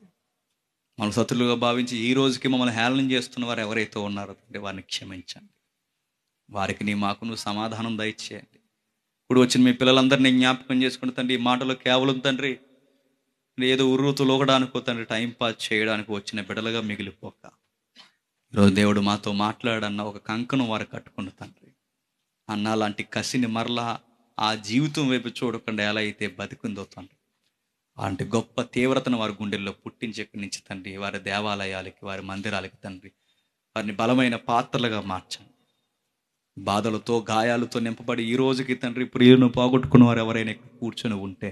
మన సతులుగా భావించి ఈ రోజుకి మమ్మల్ని హేళన చేస్తున్న వారు ఎవరైతే ఉన్నారో తండ్రి వారిని క్షమించండి వారికి నీ మాకు నువ్వు సమాధానం దయచేయండి ఇప్పుడు వచ్చిన మీ పిల్లలందరినీ జ్ఞాపకం చేసుకుని తండ్రి ఈ మాటలు కేవలం తండ్రి ఏదో ఉర్రుతు లోకడానికి తండ్రి టైం పాస్ చేయడానికి వచ్చిన బిడలుగా మిగిలిపోక ఈరోజు దేవుడు మాతో మాట్లాడన్న ఒక కంకను వారు కట్టుకున్న తండ్రి అన్న లాంటి కసిని మరలా ఆ జీవితం వైపు చూడకుండా ఎలా అయితే బతికిందో తండ్రి అలాంటి గొప్ప తీవ్రతను వారి గుండెల్లో పుట్టించి నుంచి తండ్రి వారి దేవాలయాలకి వారి మందిరాలకి తండ్రి వారిని బలమైన పాత్రలుగా మార్చండి బాధలతో గాయాలతో నింపబడి ఈ రోజుకి తండ్రి ప్రియులను పోగొట్టుకున్న వారు ఎవరైనా కూర్చొని ఉంటే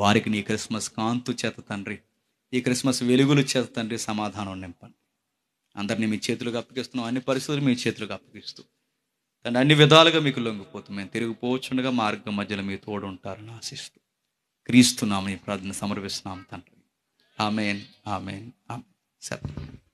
వారికి నీ క్రిస్మస్ కాంతు చేత తండ్రి ఈ క్రిస్మస్ వెలుగులు చేత తండ్రి సమాధానం నింపండి అందరినీ మీ చేతులకు అప్పగిస్తున్నాం అన్ని పరిస్థితులు మీ చేతులకు అప్పగిస్తూ తండ్రి అన్ని విధాలుగా మీకు లొంగిపోతుంది మేము తిరిగిపోవచ్చుండగా మార్గం మధ్యలో మీ తోడు ఉంటారని ఆశిస్తూ క్రీస్తున్నామని ప్రార్థన సమర్పిస్తున్నాం తండ్రి ఆమెన్ ఆమెన్ ఆమె సరే